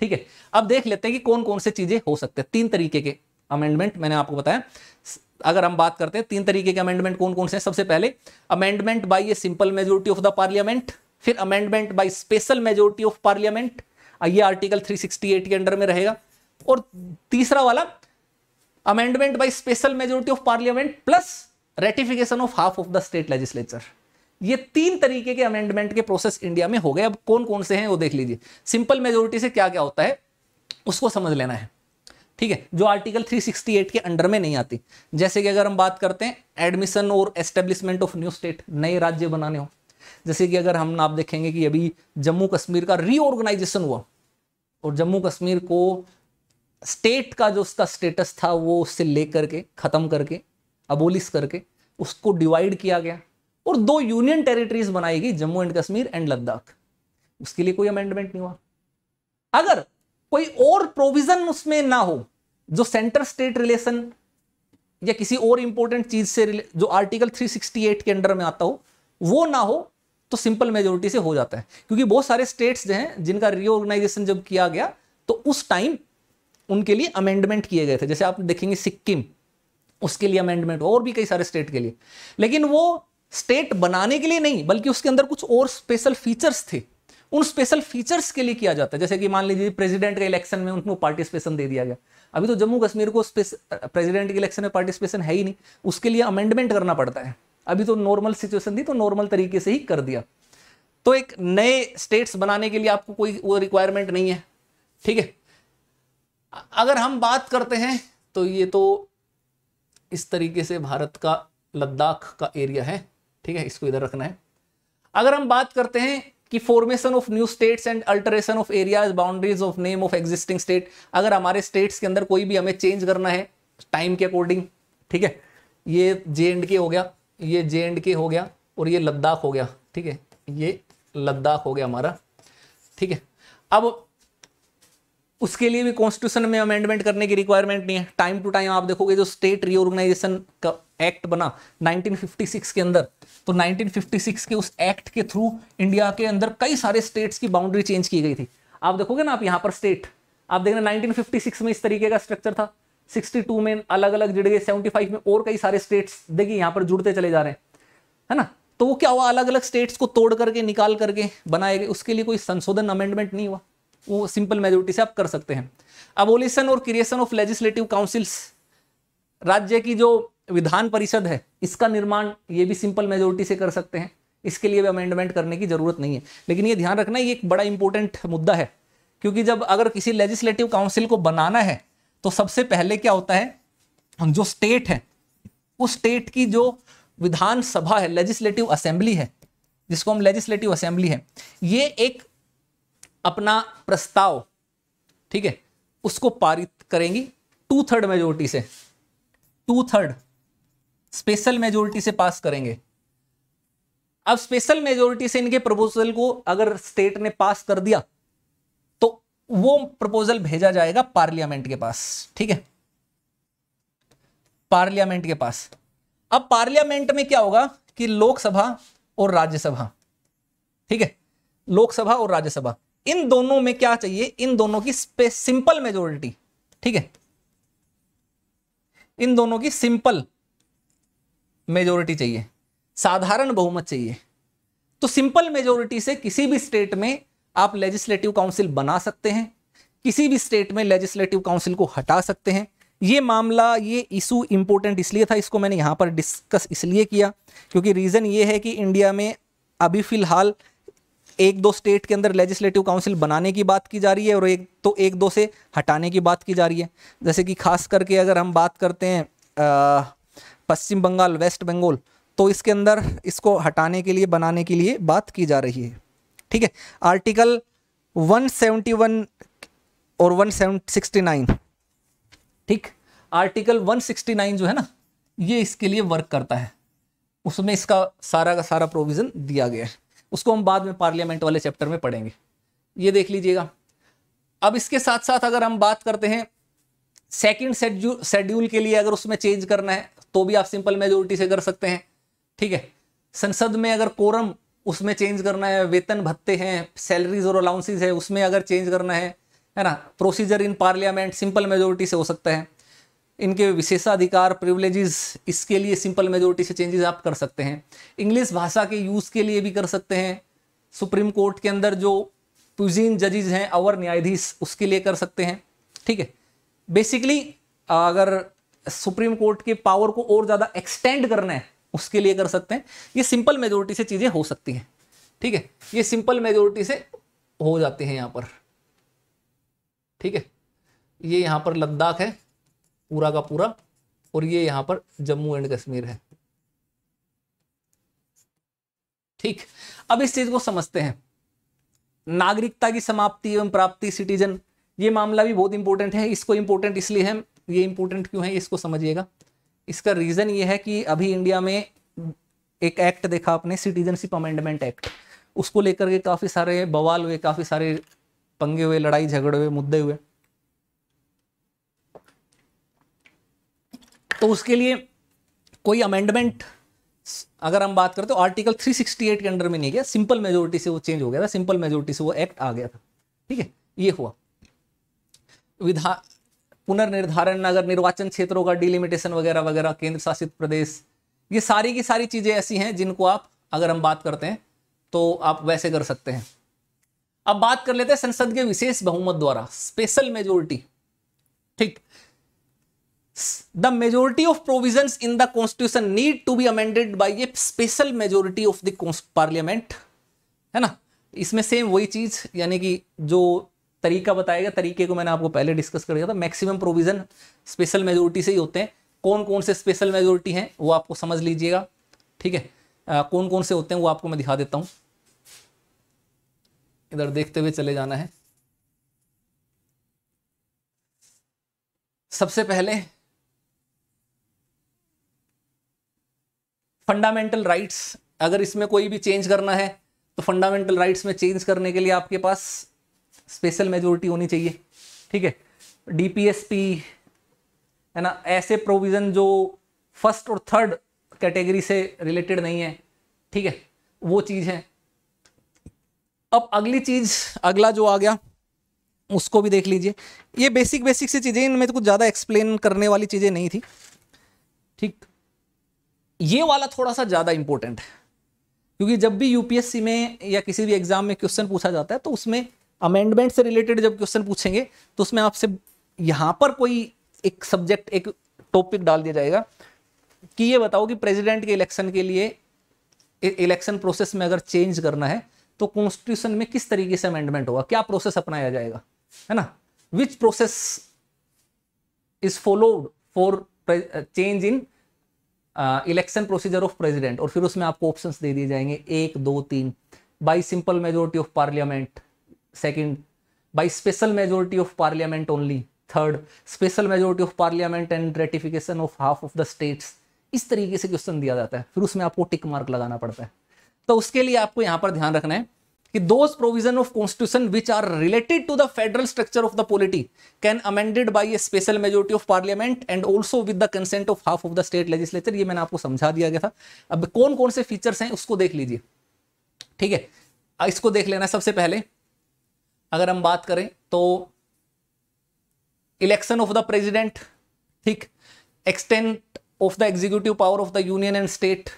[SPEAKER 1] ठीक है अब देख लेते हैं कि कौन कौन से चीज़ें हो सकते हैं तीन तरीके के अमेंडमेंट मैंने आपको बताया अगर हम बात करते हैं तीन तरीके के अमेंडमेंट कौन कौन से हैं सबसे पहले amendment by a simple majority of the parliament फिर amendment by special majority of parliament ये आर्टिकल 368 के अंडर में रहेगा और तीसरा वाला amendment by special majority of parliament plus ratification of half of the state legislature ये तीन तरीके के अमेंडमेंट के प्रोसेस इंडिया में हो गए अब कौन कौन से हैं वो देख लीजिए सिंपल मेजोरिटी से क्या क्या होता है उसको समझ लेना है ठीक है जो आर्टिकल 368 के अंडर में नहीं आती जैसे कि अगर हम बात करते हैं एडमिशन और एस्टेब्लिशमेंट ऑफ न्यू स्टेट नए राज्य बनाने हो जैसे कि अगर हम आप देखेंगे कि अभी जम्मू कश्मीर का रीऑर्गेनाइजेशन हुआ और जम्मू कश्मीर को स्टेट का जो उसका स्टेटस था वो उससे ले करके ख़त्म करके अबोलिस करके उसको डिवाइड किया गया और दो यूनियन टेरिटरीज बनाई गई जम्मू एंड कश्मीर एंड लद्दाख उसके लिए कोई अमेंडमेंट नहीं हुआ अगर कोई और प्रोविजन उसमें ना हो जो सेंटर स्टेट रिलेशन या किसी और इंपॉर्टेंट चीज से जो आर्टिकल 368 के अंडर में आता हो वो ना हो तो सिंपल मेजोरिटी से हो जाता है क्योंकि बहुत सारे स्टेट्स जो हैं जिनका रीऑर्गेनाइजेशन जब किया गया तो उस टाइम उनके लिए अमेंडमेंट किए गए थे जैसे आप देखेंगे सिक्किम उसके लिए अमेंडमेंट और भी कई सारे स्टेट के लिए लेकिन वो स्टेट बनाने के लिए नहीं बल्कि उसके अंदर कुछ और स्पेशल फीचर्स थे उन स्पेशल फीचर्स के लिए किया जाता है जैसे कि मान लीजिए प्रेसिडेंट के इलेक्शन में उनको पार्टिसिपेशन दे दिया गया अभी तो जम्मू कश्मीर को प्रेसिडेंट के इलेक्शन में पार्टिसिपेशन है ही नहीं उसके लिए अमेंडमेंट करना पड़ता है अभी तो नॉर्मल सिचुएशन थी तो नॉर्मल तरीके से ही कर दिया तो एक नए स्टेट्स बनाने के लिए आपको कोई वो रिक्वायरमेंट नहीं है ठीक है अगर हम बात करते हैं तो ये तो इस तरीके से भारत का लद्दाख का एरिया है ठीक है इसको इधर रखना है अगर हम बात करते हैं कि formation of new states and alteration of areas boundaries of name of existing state अगर हमारे स्टेट्स के अंदर कोई भी हमें चेंज करना है टाइम के अकॉर्डिंग ठीक है ये जे एंड के हो गया ये जे एंड के हो गया और ये लद्दाख हो गया ठीक है ये लद्दाख हो गया हमारा ठीक है अब उसके लिए भी कॉन्स्टिट्यूशन में अमेंडमेंट करने की रिक्वायरमेंट नहीं है टाइम टू टाइम आप देखोगे जो स्टेट रीऑर्गेनाइजेशन का एक्ट बना 1956 के अंदर तो 1956 के उस एक्ट के थ्रू इंडिया के अंदर कई सारे स्टेट्स की बाउंड्री चेंज की गई थी आप देखोगे ना आप यहाँ पर स्टेट आप देखना 1956 में इस तरीके का स्ट्रक्चर था सिक्सटी में अलग अलग जुड़ गए सेवेंटी में और कई सारे स्टेट्स देखिए यहाँ पर जुड़ते चले जा रहे हैं है ना तो वो क्या हुआ अलग अलग स्टेट्स को तोड़ करके निकाल करके बनाए गए उसके लिए कोई संशोधन अमेंडमेंट नहीं हुआ वो सिंपल मेजोरिटी से आप कर सकते हैं अबोलिशन और क्रिएशन ऑफ लेजिस्लेटिव काउंसिल्स राज्य की जो विधान परिषद है इसका निर्माण ये भी सिंपल मेजोरिटी से कर सकते हैं इसके लिए भी अमेंडमेंट करने की ज़रूरत नहीं है लेकिन ये ध्यान रखना ये एक बड़ा इंपॉर्टेंट मुद्दा है क्योंकि जब अगर किसी लेजिस्लेटिव काउंसिल को बनाना है तो सबसे पहले क्या होता है जो स्टेट है उस स्टेट की जो विधानसभा है लेजिस्लेटिव असेंबली है जिसको हम लेजिस्लेटिव असेंबली है ये एक अपना प्रस्ताव ठीक है उसको पारित करेंगी टू थर्ड मेजोरिटी से टू थर्ड स्पेशल मेजोरिटी से पास करेंगे अब स्पेशल मेजोरिटी से इनके प्रपोजल को अगर स्टेट ने पास कर दिया तो वो प्रपोजल भेजा जाएगा पार्लियामेंट के पास ठीक है पार्लियामेंट के पास अब पार्लियामेंट में क्या होगा कि लोकसभा और राज्यसभा ठीक है लोकसभा और राज्यसभा इन दोनों में क्या चाहिए इन दोनों की सिंपल मेजोरिटी ठीक है इन दोनों की सिंपल मेजोरिटी चाहिए साधारण बहुमत चाहिए तो सिंपल मेजोरिटी से किसी भी स्टेट में आप लेजिस्लेटिव काउंसिल बना सकते हैं किसी भी स्टेट में लेजिस्लेटिव काउंसिल को हटा सकते हैं ये मामला ये इशू इंपोर्टेंट इसलिए था इसको मैंने यहां पर डिस्कस इसलिए किया क्योंकि रीज़न ये है कि इंडिया में अभी फ़िलहाल एक दो स्टेट के अंदर लेजिस्लेटिव काउंसिल बनाने की बात की जा रही है और एक तो एक दो से हटाने की बात की जा रही है जैसे कि खास करके अगर हम बात करते हैं पश्चिम बंगाल वेस्ट बंगाल तो इसके अंदर इसको हटाने के लिए बनाने के लिए बात की जा रही है ठीक है आर्टिकल 171 और 169 ठीक आर्टिकल 169 जो है ना ये इसके लिए वर्क करता है उसमें इसका सारा का सारा प्रोविज़न दिया गया है उसको हम बाद में पार्लियामेंट वाले चैप्टर में पढ़ेंगे ये देख लीजिएगा अब इसके साथ साथ अगर हम बात करते हैं सेकेंड शेड्यूल के लिए अगर उसमें चेंज करना है तो भी आप सिंपल मेजोरिटी से कर सकते हैं ठीक है संसद में अगर कोरम उसमें चेंज करना है वेतन भत्ते हैं सैलरीज और अलाउंसेज है उसमें अगर चेंज करना है है ना procedure in parliament simple majority से हो सकता है इनके विशेषाधिकार प्रिवलेजेस इसके लिए सिंपल मेजोरिटी से चेंजेस आप कर सकते हैं इंग्लिश भाषा के यूज़ के लिए भी कर सकते हैं सुप्रीम कोर्ट के अंदर जो ट्यूजीन जजेज हैं अवर न्यायाधीश उसके लिए कर सकते हैं ठीक है बेसिकली अगर सुप्रीम कोर्ट के पावर को और ज़्यादा एक्सटेंड करना है उसके लिए कर सकते हैं ये सिंपल मेजोरिटी से चीज़ें हो सकती हैं ठीक है ये सिंपल मेजोरिटी से हो जाती हैं यहाँ पर ठीक है ये यहाँ पर लद्दाख है पूरा का पूरा और ये यहाँ पर जम्मू एंड कश्मीर है ठीक अब इस चीज को समझते हैं नागरिकता की समाप्ति एवं प्राप्ति सिटीजन ये मामला भी बहुत इंपॉर्टेंट है इसको इंपॉर्टेंट इसलिए है ये इंपॉर्टेंट क्यों है इसको समझिएगा इसका रीजन ये है कि अभी इंडिया में एक एक्ट देखा आपने सिटीजनशिप अमेंडमेंट एक्ट उसको लेकर के काफ़ी सारे बवाल हुए काफ़ी सारे पंगे हुए लड़ाई झगड़े हुए मुद्दे हुए तो उसके लिए कोई अमेंडमेंट अगर हम बात करते तो आर्टिकल 368 के अंडर में नहीं गया सिंपल मेजोरिटी से वो चेंज हो गया था सिंपल मेजोरिटी से वो एक्ट आ गया था ठीक है ये हुआ विधा पुनर्निर्धारण अगर निर्वाचन क्षेत्रों का डिलिमिटेशन वगैरह वगैरह केंद्र शासित प्रदेश ये सारी की सारी चीज़ें ऐसी हैं जिनको आप अगर हम बात करते हैं तो आप वैसे कर सकते हैं अब बात कर लेते हैं संसद के विशेष बहुमत द्वारा स्पेशल मेजोरिटी ठीक the majority of provision in the constitution need to be amended by a special majority of the parliament है ना इसमें सेम वही चीज यानी कि जो तरीका बताएगा तरीके को मैंने आपको पहले डिस्कस कर दिया था मैक्सिमम प्रोविजन स्पेशल मेजोरिटी से ही होते हैं कौन कौन से स्पेशल मेजोरिटी हैं वो आपको समझ लीजिएगा ठीक है आ, कौन कौन से होते हैं वो आपको मैं दिखा देता हूं इधर देखते हुए चले जाना है सबसे पहले फंडामेंटल राइट्स अगर इसमें कोई भी चेंज करना है तो फंडामेंटल राइट्स में चेंज करने के लिए आपके पास स्पेशल मेजोरिटी होनी चाहिए ठीक है डीपीएसपी है ना ऐसे प्रोविज़न जो फर्स्ट और थर्ड कैटेगरी से रिलेटेड नहीं है ठीक है वो चीज़ है अब अगली चीज़ अगला जो आ गया उसको भी देख लीजिए ये बेसिक बेसिक सी चीज़ें इनमें तो कुछ ज़्यादा एक्सप्लेन करने वाली चीज़ें नहीं थी ठीक ये वाला थोड़ा सा ज़्यादा इंपॉर्टेंट है क्योंकि जब भी यूपीएससी में या किसी भी एग्जाम में क्वेश्चन पूछा जाता है तो उसमें अमेंडमेंट से रिलेटेड जब क्वेश्चन पूछेंगे तो उसमें आपसे यहां पर कोई एक सब्जेक्ट एक टॉपिक डाल दिया जाएगा कि ये बताओ कि प्रेसिडेंट के इलेक्शन के लिए इलेक्शन प्रोसेस में अगर चेंज करना है तो कॉन्स्टिट्यूशन में किस तरीके से अमेंडमेंट होगा क्या प्रोसेस अपनाया जाएगा है ना which process is followed for change in election procedure of president और फिर उसमें आपको ऑप्शन दे दिए जाएंगे एक दो तीन by simple majority of parliament second by special majority of parliament only third special majority of parliament and ratification of half of the states इस तरीके से क्वेश्चन दिया जाता है फिर उसमें आपको टिक मार्क लगाना पड़ता है तो उसके लिए आपको यहाँ पर ध्यान रखना है कि those provision of constitution which are related to the federal structure of the polity can amended by a special majority of parliament and also with the consent of half of the state legislature ये मैंने आपको समझा दिया गया था अब कौन कौन से फीचर्स हैं उसको देख लीजिए ठीक है इसको देख लेना सबसे पहले अगर हम बात करें तो इलेक्शन ऑफ द प्रेजिडेंट ठीक extent of the executive power of the union and state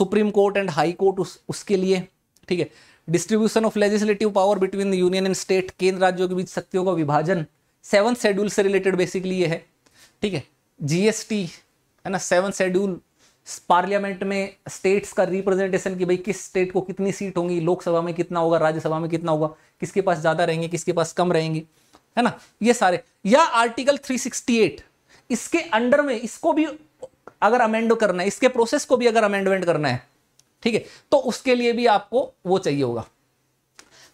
[SPEAKER 1] supreme court and high court उसके लिए ठीक है distribution of legislative power between the union and state केंद्र राज्यों के बीच शक्तियों का विभाजन सेवन शेड्यूल से रिलेटेड बेसिकली ये है ठीक है जीएसटी है ना सेवन शेड्यूल पार्लियामेंट में स्टेट्स का रिप्रेजेंटेशन कि भाई किस स्टेट को कितनी सीट होंगी लोकसभा में कितना होगा राज्यसभा में कितना होगा किसके पास ज़्यादा रहेंगे किसके पास कम रहेंगे है ना ये सारे या आर्टिकल 368 इसके अंडर में इसको भी अगर अमेंड करना है इसके प्रोसेस को भी अगर अमेंडमेंट करना है ठीक है तो उसके लिए भी आपको वो चाहिए होगा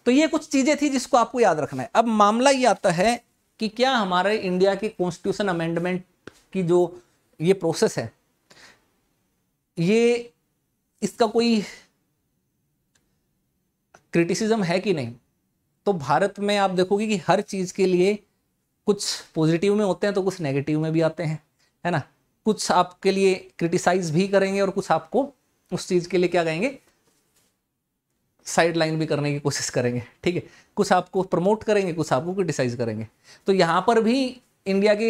[SPEAKER 1] तो ये कुछ चीजें थी जिसको आपको याद रखना है अब मामला ये आता है कि क्या हमारे इंडिया की कॉन्स्टिट्यूशन अमेंडमेंट की जो ये प्रोसेस है ये इसका कोई क्रिटिसिज्म है कि नहीं तो भारत में आप देखोगे कि हर चीज़ के लिए कुछ पॉजिटिव में होते हैं तो कुछ नेगेटिव में भी आते हैं है ना कुछ आपके लिए क्रिटिसाइज भी करेंगे और कुछ आपको उस चीज़ के लिए क्या कहेंगे साइड लाइन भी करने की कोशिश करेंगे ठीक है कुछ आपको प्रमोट करेंगे कुछ आपको क्रिटिसाइज करेंगे तो यहां पर भी इंडिया की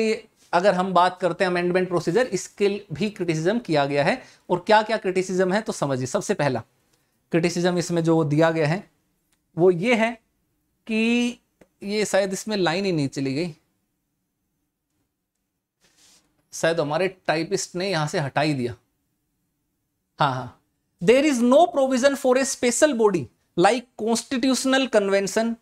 [SPEAKER 1] अगर हम बात करते हैं अमेंडमेंट प्रोसीजर इसके भी क्रिटिसिज्म किया गया है और क्या क्या क्रिटिसिज्म है तो समझिए सबसे पहला क्रिटिसिज्म इसमें जो दिया गया है वो ये है कि ये शायद इसमें लाइन ही नहीं चली गई शायद हमारे टाइपिस्ट ने यहां से हटाई दिया हाँ हाँ there is no provision for a special body like constitutional convention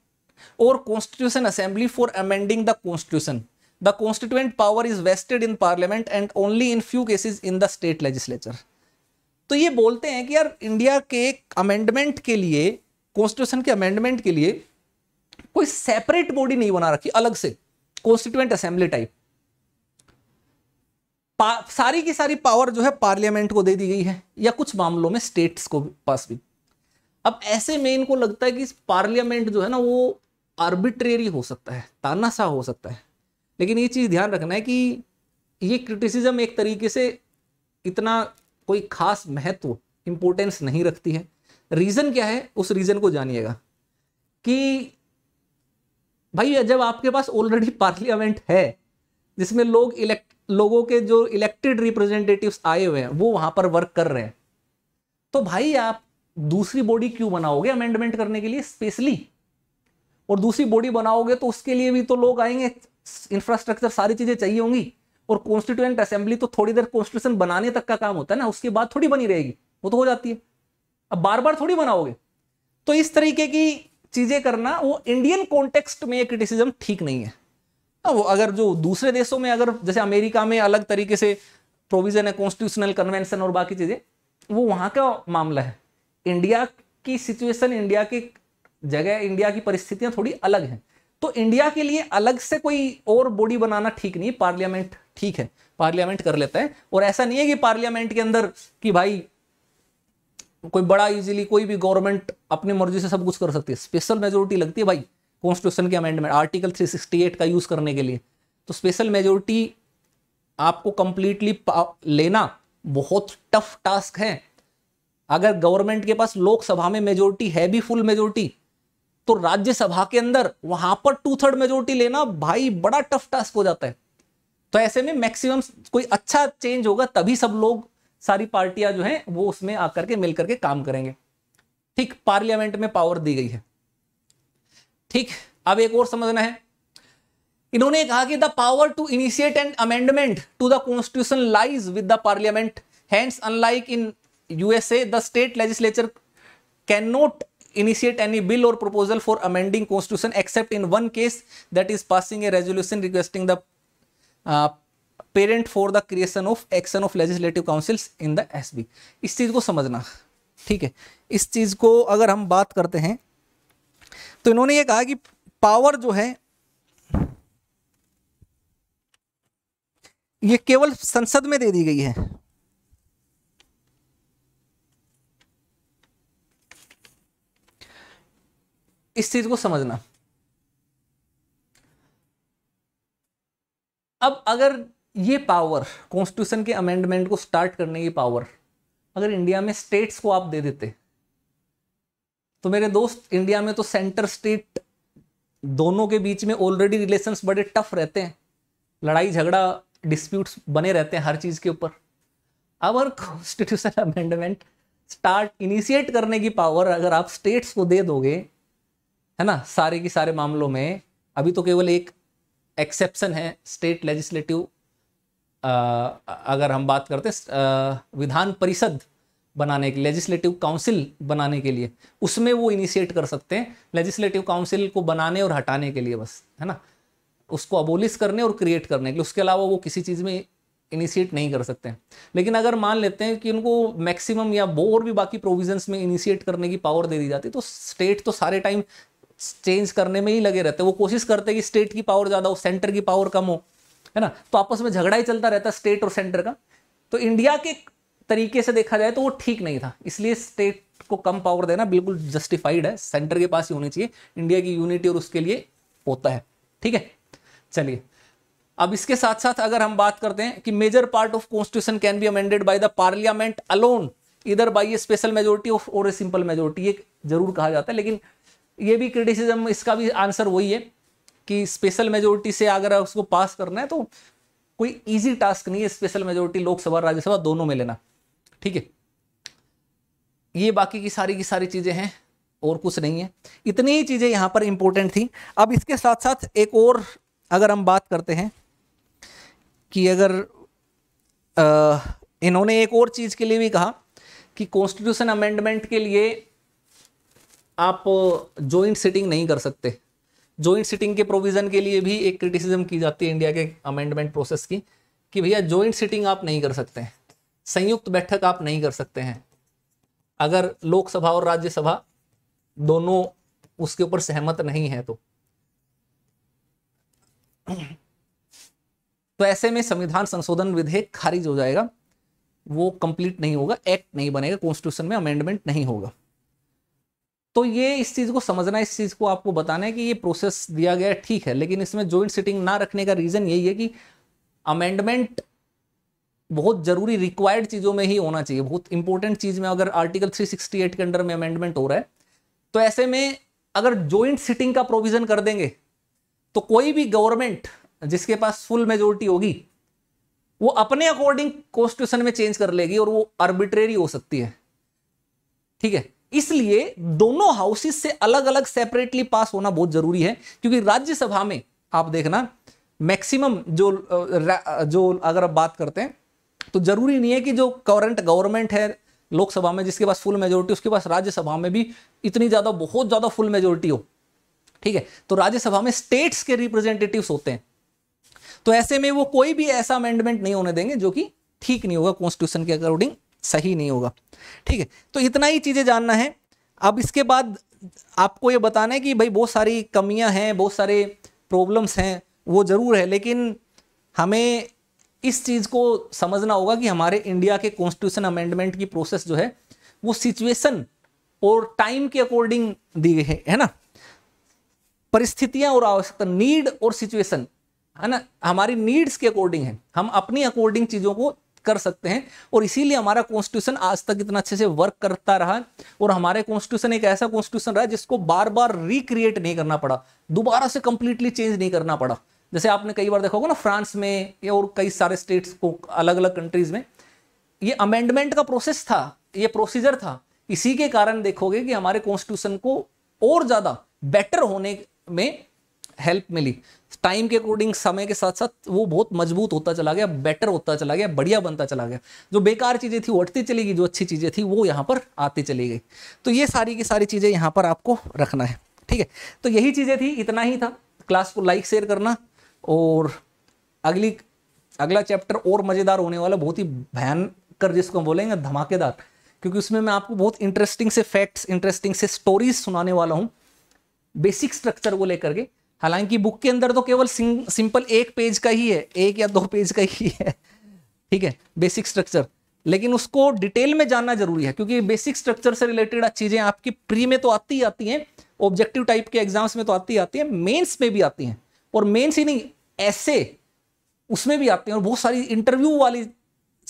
[SPEAKER 1] और constitution assembly for amending the constitution the constituent power is vested in parliament and only in few cases in the state legislature तो ये बोलते हैं कि यार India के amendment के लिए कॉन्स्टिट्यूशन के अमेंडमेंट के लिए कोई सेपरेट बॉडी नहीं बना रखी अलग से कॉन्स्टिट्यूएंट असेंबली टाइप सारी की सारी पावर जो है पार्लियामेंट को दे दी गई है या कुछ मामलों में स्टेट्स को पास भी अब ऐसे में इनको लगता है कि पार्लियामेंट जो है ना वो आर्बिट्रेरी हो सकता है तानासा हो सकता है लेकिन ये चीज़ ध्यान रखना है कि ये क्रिटिसिज्म एक तरीके से इतना कोई खास महत्व इम्पोर्टेंस नहीं रखती है रीज़न क्या है उस रीज़न को जानिएगा कि भाई जब आपके पास ऑलरेडी पार्लियामेंट है जिसमें लोग इलेक्ट लोगों के जो इलेक्टेड रिप्रेजेंटेटिव्स आए हुए हैं वो वहां पर वर्क कर रहे हैं तो भाई आप दूसरी बॉडी क्यों बनाओगे अमेंडमेंट करने के लिए स्पेशली और दूसरी बॉडी बनाओगे तो उसके लिए भी तो लोग आएंगे इंफ्रास्ट्रक्चर सारी चीजें चाहिए होंगी और कॉन्स्टिट्यूएंट असेंबली तो थोड़ी देर कॉन्स्टिट्यूशन बनाने तक का काम होता है ना उसके बाद थोड़ी बनी रहेगी वो तो हो जाती है अब बार बार थोड़ी बनाओगे तो इस तरीके की चीजें करना वो इंडियन कॉन्टेक्स्ट में क्रिटिसिज्म ठीक नहीं है हाँ, वो अगर जो दूसरे देशों में अगर जैसे अमेरिका में अलग तरीके से प्रोविजन है कॉन्स्टिट्यूशनल कन्वेंशन और बाकी चीज़ें वो वहां का मामला है इंडिया की सिचुएशन इंडिया की जगह इंडिया की परिस्थितियां थोड़ी अलग हैं तो इंडिया के लिए अलग से कोई और बॉडी बनाना ठीक नहीं पार्लियामेंट ठीक है पार्लियामेंट कर लेता है और ऐसा नहीं है कि पार्लियामेंट के अंदर कि भाई कोई बड़ा इजीली कोई भी गवर्नमेंट अपनी मर्जी से सब कुछ कर सकती है स्पेशल मेजोरिटी लगती है भाई कॉन्स्टिट्यूशन के अमेंडमेंट आर्टिकल 368 का यूज़ करने के लिए तो स्पेशल मेजोरिटी आपको कंप्लीटली लेना बहुत टफ टास्क है अगर गवर्नमेंट के पास लोकसभा में मेजोरिटी है भी फुल मेजोरिटी तो राज्यसभा के अंदर वहां पर टू थर्ड मेजोरिटी लेना भाई बड़ा टफ टास्क हो जाता है तो ऐसे में मैक्सिमम कोई अच्छा चेंज होगा तभी सब लोग सारी पार्टियां जो हैं वो उसमें आकर के मिल करके काम करेंगे ठीक पार्लियामेंट में पावर दी गई है ठीक अब एक और समझना है इन्होंने कहा कि the power to initiate an amendment to the constitution lies with the parliament hands unlike in USA the state legislature can not initiate any bill और proposal for amending constitution except in one case that is passing a resolution requesting the parent for the creation of action of legislative councils in the S इस चीज को समझना ठीक है इस चीज को अगर हम बात करते हैं तो इन्होंने ये कहा कि पावर जो है ये केवल संसद में दे दी गई है इस चीज को समझना अब अगर ये पावर कॉन्स्टिट्यूशन के अमेंडमेंट को स्टार्ट करने की पावर अगर इंडिया में स्टेट्स को आप दे देते तो मेरे दोस्त इंडिया में तो सेंटर स्टेट दोनों के बीच में ऑलरेडी रिलेशंस बड़े टफ रहते हैं लड़ाई झगड़ा डिस्प्यूट्स बने रहते हैं हर चीज़ के ऊपर our constitution amendment start initiate करने की पावर अगर आप स्टेट्स को दे दोगे है ना सारे के सारे मामलों में अभी तो केवल एक एक्सेप्शन है स्टेट लेजिस्लेटिव अगर हम बात करते हैं विधान परिषद बनाने के लेजिस्लेटिव काउंसिल बनाने के लिए उसमें वो इनिशिएट कर सकते हैं लेजिस्लेटिव काउंसिल को बनाने और हटाने के लिए बस है ना उसको अबोलिस करने और क्रिएट करने के लिए उसके अलावा वो किसी चीज़ में इनिशिएट नहीं कर सकते हैं लेकिन अगर मान लेते हैं कि उनको मैक्सिमम या वो और भी बाकी प्रोविजंस में इनिशिएट करने की पावर दे दी जाती तो स्टेट तो सारे टाइम चेंज करने में ही लगे रहते हैं वो कोशिश करते हैं कि स्टेट की पावर ज़्यादा हो सेंटर की पावर कम हो है ना तो आपस में झगड़ा ही चलता रहता है स्टेट और सेंटर का तो इंडिया के तरीके से देखा जाए तो वो ठीक नहीं था इसलिए स्टेट को कम पावर देना बिल्कुल जस्टिफाइड है सेंटर के पास ही होनी चाहिए इंडिया की यूनिटी और उसके लिए होता है ठीक है चलिए अब इसके साथ साथ अगर हम बात करते हैं कि major part of constitution can be amended by the parliament alone इधर by a special majority of और ए सिंपल मेजोरिटी ये जरूर कहा जाता है लेकिन ये भी क्रिटिसिज्म इसका भी आंसर वही है कि स्पेशल मेजोरिटी से अगर उसको पास करना है तो कोई इजी टास्क नहीं है स्पेशल मेजोरिटी लोकसभा राज्यसभा दोनों में लेना ठीक है ये बाकी की सारी की सारी चीज़ें हैं और कुछ नहीं है इतनी ही चीज़ें यहां पर इंपॉर्टेंट थी अब इसके साथ साथ एक और अगर हम बात करते हैं कि अगर आ, इन्होंने एक और चीज़ के लिए भी कहा कि कॉन्स्टिट्यूशन अमेंडमेंट के लिए आप जॉइंट सिटिंग नहीं कर सकते जॉइंट सिटिंग के प्रोविज़न के लिए भी एक क्रिटिसिज्म की जाती है इंडिया के अमेंडमेंट प्रोसेस की कि भैया जॉइंट सिटिंग आप नहीं कर सकते हैं संयुक्त बैठक आप नहीं कर सकते हैं अगर लोकसभा और राज्यसभा दोनों उसके ऊपर सहमत नहीं है तो तो ऐसे में संविधान संशोधन विधेयक खारिज हो जाएगा वो कंप्लीट नहीं होगा एक्ट नहीं बनेगा कॉन्स्टिट्यूशन में अमेंडमेंट नहीं होगा तो ये इस चीज़ को समझना इस चीज़ को आपको बताना है कि ये प्रोसेस दिया गया ठीक है लेकिन इसमें ज्वाइंट सिटिंग ना रखने का रीज़न यही है कि अमेंडमेंट बहुत जरूरी रिक्वायर्ड चीज़ों में ही होना चाहिए बहुत इंपॉर्टेंट चीज़ में अगर आर्टिकल 368 के अंडर में अमेंडमेंट हो रहा है तो ऐसे में अगर ज्वाइंट सिटिंग का प्रोविजन कर देंगे तो कोई भी गवर्नमेंट जिसके पास फुल मेजोरिटी होगी वो अपने अकॉर्डिंग कॉन्स्टिट्यूशन में चेंज कर लेगी और वो आर्बिट्रेरी हो सकती है ठीक है इसलिए दोनों हाउसेस से अलग अलग सेपरेटली पास होना बहुत जरूरी है क्योंकि राज्यसभा में आप देखना मैक्सिमम जो जो अगर आप बात करते हैं तो जरूरी नहीं है कि जो करंट गवर्नमेंट है लोकसभा में जिसके पास फुल मेजोरिटी उसके पास राज्यसभा में भी इतनी ज़्यादा बहुत ज़्यादा फुल मेजोरिटी हो ठीक है तो राज्यसभा में स्टेट्स के रिप्रेजेंटेटिव होते हैं तो ऐसे में वो कोई भी ऐसा अमेंडमेंट नहीं होने देंगे जो कि ठीक नहीं होगा कॉन्स्टिट्यूशन के अकॉर्डिंग सही नहीं होगा ठीक है तो इतना ही चीज़ें जानना है अब इसके बाद आपको ये बताना है कि भाई बहुत सारी कमियां हैं बहुत सारे प्रॉब्लम्स हैं वो ज़रूर है लेकिन हमें इस चीज़ को समझना होगा कि हमारे इंडिया के कॉन्स्टिट्यूशन अमेंडमेंट की प्रोसेस जो है वो सिचुएशन और टाइम के अकॉर्डिंग दी गई है है ना परिस्थितियां और आवश्यकता नीड और सिचुएशन है ना हमारी नीड्स के अकॉर्डिंग है हम अपनी अकॉर्डिंग चीज़ों को कर सकते हैं और इसीलिए हमारा कॉन्स्टिट्यूशन आज तक इतना अच्छे से वर्क करता रहा और हमारे कॉन्स्टिट्यूशन एक ऐसा कॉन्स्टिट्यूशन रहा जिसको बार बार रिक्रिएट नहीं करना पड़ा दोबारा से कंप्लीटली चेंज नहीं करना पड़ा जैसे आपने कई बार देखा होगा ना फ्रांस में या और कई सारे स्टेट्स को अलग अलग कंट्रीज में ये अमेंडमेंट का प्रोसेस था ये प्रोसीजर था इसी के कारण देखोगे कि हमारे कॉन्स्टिट्यूशन को और ज़्यादा बेटर होने में हेल्प मिली टाइम के अकॉर्डिंग समय के साथ साथ वो बहुत मजबूत होता चला गया बेटर होता चला गया बढ़िया बनता चला गया जो बेकार चीज़ें थी वो हटती चली गई जो अच्छी चीज़ें थी वो यहाँ पर आती चली गई तो ये सारी की सारी चीज़ें यहाँ पर आपको रखना है ठीक है तो यही चीज़ें थी इतना ही था क्लास को लाइक शेयर करना और अगली अगला चैप्टर और मज़ेदार होने वाला बहुत ही भयंकर जिसको हम बोलेंगे धमाकेदार क्योंकि उसमें मैं आपको बहुत इंटरेस्टिंग से फैक्ट्स इंटरेस्टिंग से स्टोरीज सुनाने वाला हूँ बेसिक स्ट्रक्चर को लेकर के हालांकि बुक के अंदर तो केवल सिंपल एक पेज का ही है एक या दो पेज का ही है ठीक है बेसिक स्ट्रक्चर लेकिन उसको डिटेल में जानना जरूरी है क्योंकि बेसिक स्ट्रक्चर से रिलेटेड चीज़ें आपकी प्री में तो आती ही आती हैं ऑब्जेक्टिव टाइप के एग्जाम्स में तो आती ही आती हैं मेंस में भी आती हैं और मेन्स ही नहीं ऐसे उसमें भी आते हैं और बहुत सारी इंटरव्यू वाली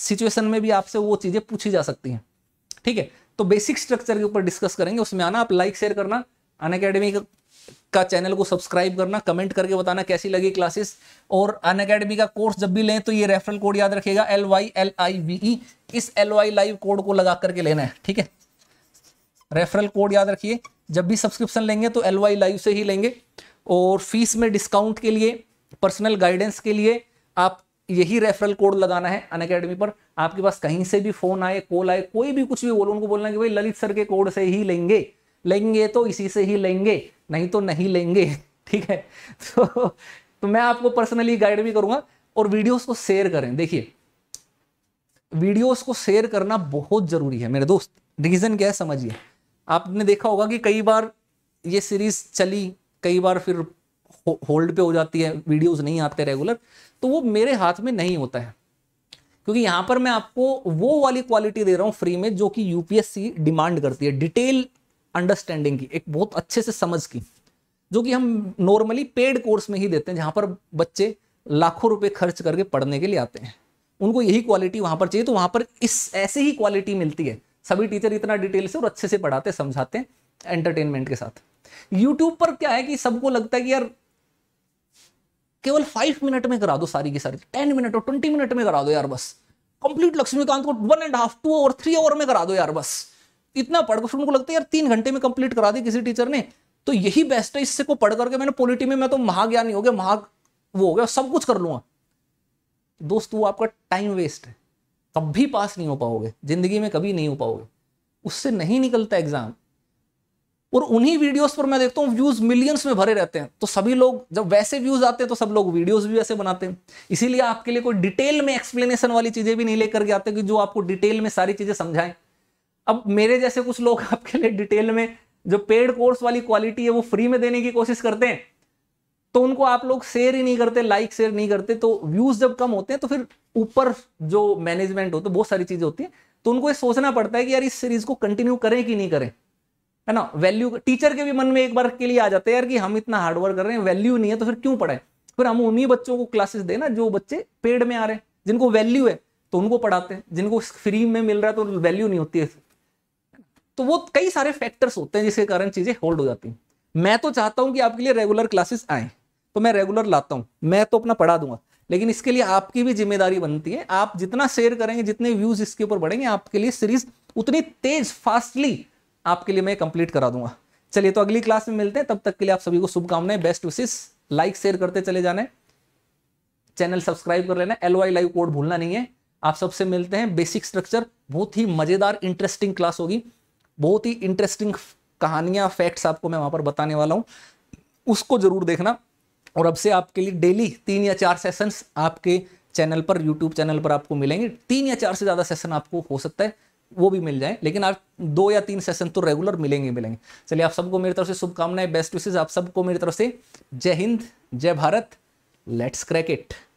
[SPEAKER 1] सिचुएशन में भी आपसे वो चीज़ें पूछी जा सकती हैं ठीक है तो बेसिक स्ट्रक्चर के ऊपर डिस्कस करेंगे उसमें आना आप लाइक शेयर करना अन अकेडमी का चैनल को सब्सक्राइब करना कमेंट करके बताना कैसी लगी क्लासेस और अन अकेडमी का कोर्स जब भी लें तो ये रेफरल कोड याद रखिएगा L Y L I V E इस एल वाई लाइव कोड को लगा करके लेना है ठीक है रेफरल कोड याद रखिए जब भी सब्सक्रिप्शन लेंगे तो एल वाई लाइव से ही लेंगे और फीस में डिस्काउंट के लिए पर्सनल गाइडेंस के लिए आप यही रेफरल कोड लगाना है अन अकेडमी पर आपके पास कहीं से भी फोन आए कॉल आए कोई भी कुछ भी बोलो उनको बोलना कि भाई ललित सर के कोड से ही लेंगे लेंगे तो इसी से ही लेंगे नहीं तो नहीं लेंगे ठीक है तो, तो मैं आपको पर्सनली गाइड भी करूंगा और वीडियोस को शेयर करें देखिए वीडियोस को शेयर करना बहुत जरूरी है मेरे दोस्त रीजन क्या है समझिए आपने देखा होगा कि कई बार ये सीरीज चली कई बार फिर होल्ड पे हो जाती है वीडियोस नहीं आते रेगुलर तो वो मेरे हाथ में नहीं होता है क्योंकि यहाँ पर मैं आपको वो वाली क्वालिटी दे रहा हूँ फ्री में जो कि यूपीएससी डिमांड करती है डिटेल अंडरस्टैंडिंग की एक बहुत अच्छे से समझ की जो कि हम नॉर्मली पेड कोर्स में ही देते हैं जहाँ पर बच्चे लाखों रुपए खर्च करके पढ़ने के लिए आते हैं उनको यही क्वालिटी वहां पर चाहिए तो वहाँ पर इस ऐसे ही क्वालिटी मिलती है सभी टीचर इतना डिटेल से और अच्छे से पढ़ाते समझाते हैं एंटरटेनमेंट के साथ यूट्यूब पर क्या है कि सबको लगता है कि यार केवल फाइव मिनट में करा दो सारी की सारी टेन मिनट और ट्वेंटी मिनट में करा दो यार बस कंप्लीट लक्ष्मीकांत को वन एंड हाफ टू और थ्री ओवर में करा दो यार बस इतना पढ़ कर उनको लगता है यार तीन घंटे में कंप्लीट करा दी किसी टीचर ने तो यही बेस्ट है इससे को पढ़ करके मैंने पॉलिटी में मैं तो महाज्ञानी हो गया महा वो हो गया सब कुछ कर लूंगा दोस्त वो आपका टाइम वेस्ट है कभी पास नहीं हो पाओगे जिंदगी में कभी नहीं हो पाओगे उससे नहीं निकलता एग्जाम और उन्हीं वीडियोस पर मैं देखता हूँ व्यूज मिलियंस में भरे रहते हैं तो सभी लोग जब वैसे व्यूज आते हैं तो सब लोग वीडियोस भी वैसे बनाते हैं इसीलिए आपके लिए कोई डिटेल में एक्सप्लेनेशन वाली चीजें भी नहीं लेकर के आते कि जो आपको डिटेल में सारी चीजें समझाएं अब मेरे जैसे कुछ लोग आपके लिए डिटेल में जो पेड कोर्स वाली क्वालिटी है वो फ्री में देने की कोशिश करते हैं तो उनको आप लोग शेयर ही नहीं करते लाइक शेयर नहीं करते तो व्यूज जब कम होते हैं तो फिर ऊपर जो मैनेजमेंट होते बहुत सारी चीजें होती है तो उनको ये सोचना पड़ता है कि यार इस सीरीज को कंटिन्यू करें कि नहीं करें है ना वैल्यू टीचर के भी मन में एक बार के लिए आ जाते हैं यार कि हम इतना हार्डवर्क कर रहे हैं वैल्यू नहीं है तो फिर क्यों पढ़ाएं फिर हम उन्हीं बच्चों को क्लासेस देना जो बच्चे पेड में आ रहे हैं जिनको वैल्यू है तो उनको पढ़ाते हैं जिनको फ्री में मिल रहा है तो वैल्यू नहीं होती है तो वो कई सारे फैक्टर्स होते हैं जिसके कारण चीजें होल्ड हो जाती हैं मैं तो चाहता हूं कि आपके लिए रेगुलर क्लासेस आए तो मैं रेगुलर लाता हूं मैं तो अपना पढ़ा दूंगा लेकिन इसके लिए आपकी भी जिम्मेदारी बनती है आप जितना शेयर करेंगे जितने व्यूज इसके ऊपर बढ़ेंगे आपके लिए सीरीज उतनी तेज फास्टली आपके लिए मैं कंप्लीट करा दूंगा चलिए तो अगली क्लास में मिलते हैं तब तक के लिए आप सभी को शुभकामनाएं बेस्ट विशेष लाइक शेयर करते चले जाने चैनल सब्सक्राइब कर लेना एल वाई लाइव कोड भूलना नहीं है आप सबसे मिलते हैं बेसिक स्ट्रक्चर बहुत ही मजेदार इंटरेस्टिंग क्लास होगी बहुत ही इंटरेस्टिंग कहानियां फैक्ट्स आपको मैं वहां पर बताने वाला हूँ उसको जरूर देखना और अब से आपके लिए डेली तीन या चार सेशंस आपके चैनल पर यूट्यूब चैनल पर आपको मिलेंगे तीन या चार से ज़्यादा सेशन आपको हो सकता है वो भी मिल जाए लेकिन आज दो या तीन सेशन तो रेगुलर मिलेंगे मिलेंगे चलिए आप सबको मेरी तरफ से शुभकामनाएं बेस्ट विशेष आप सबको मेरी तरफ से जय हिंद जय भारत लेट्स क्रैकेट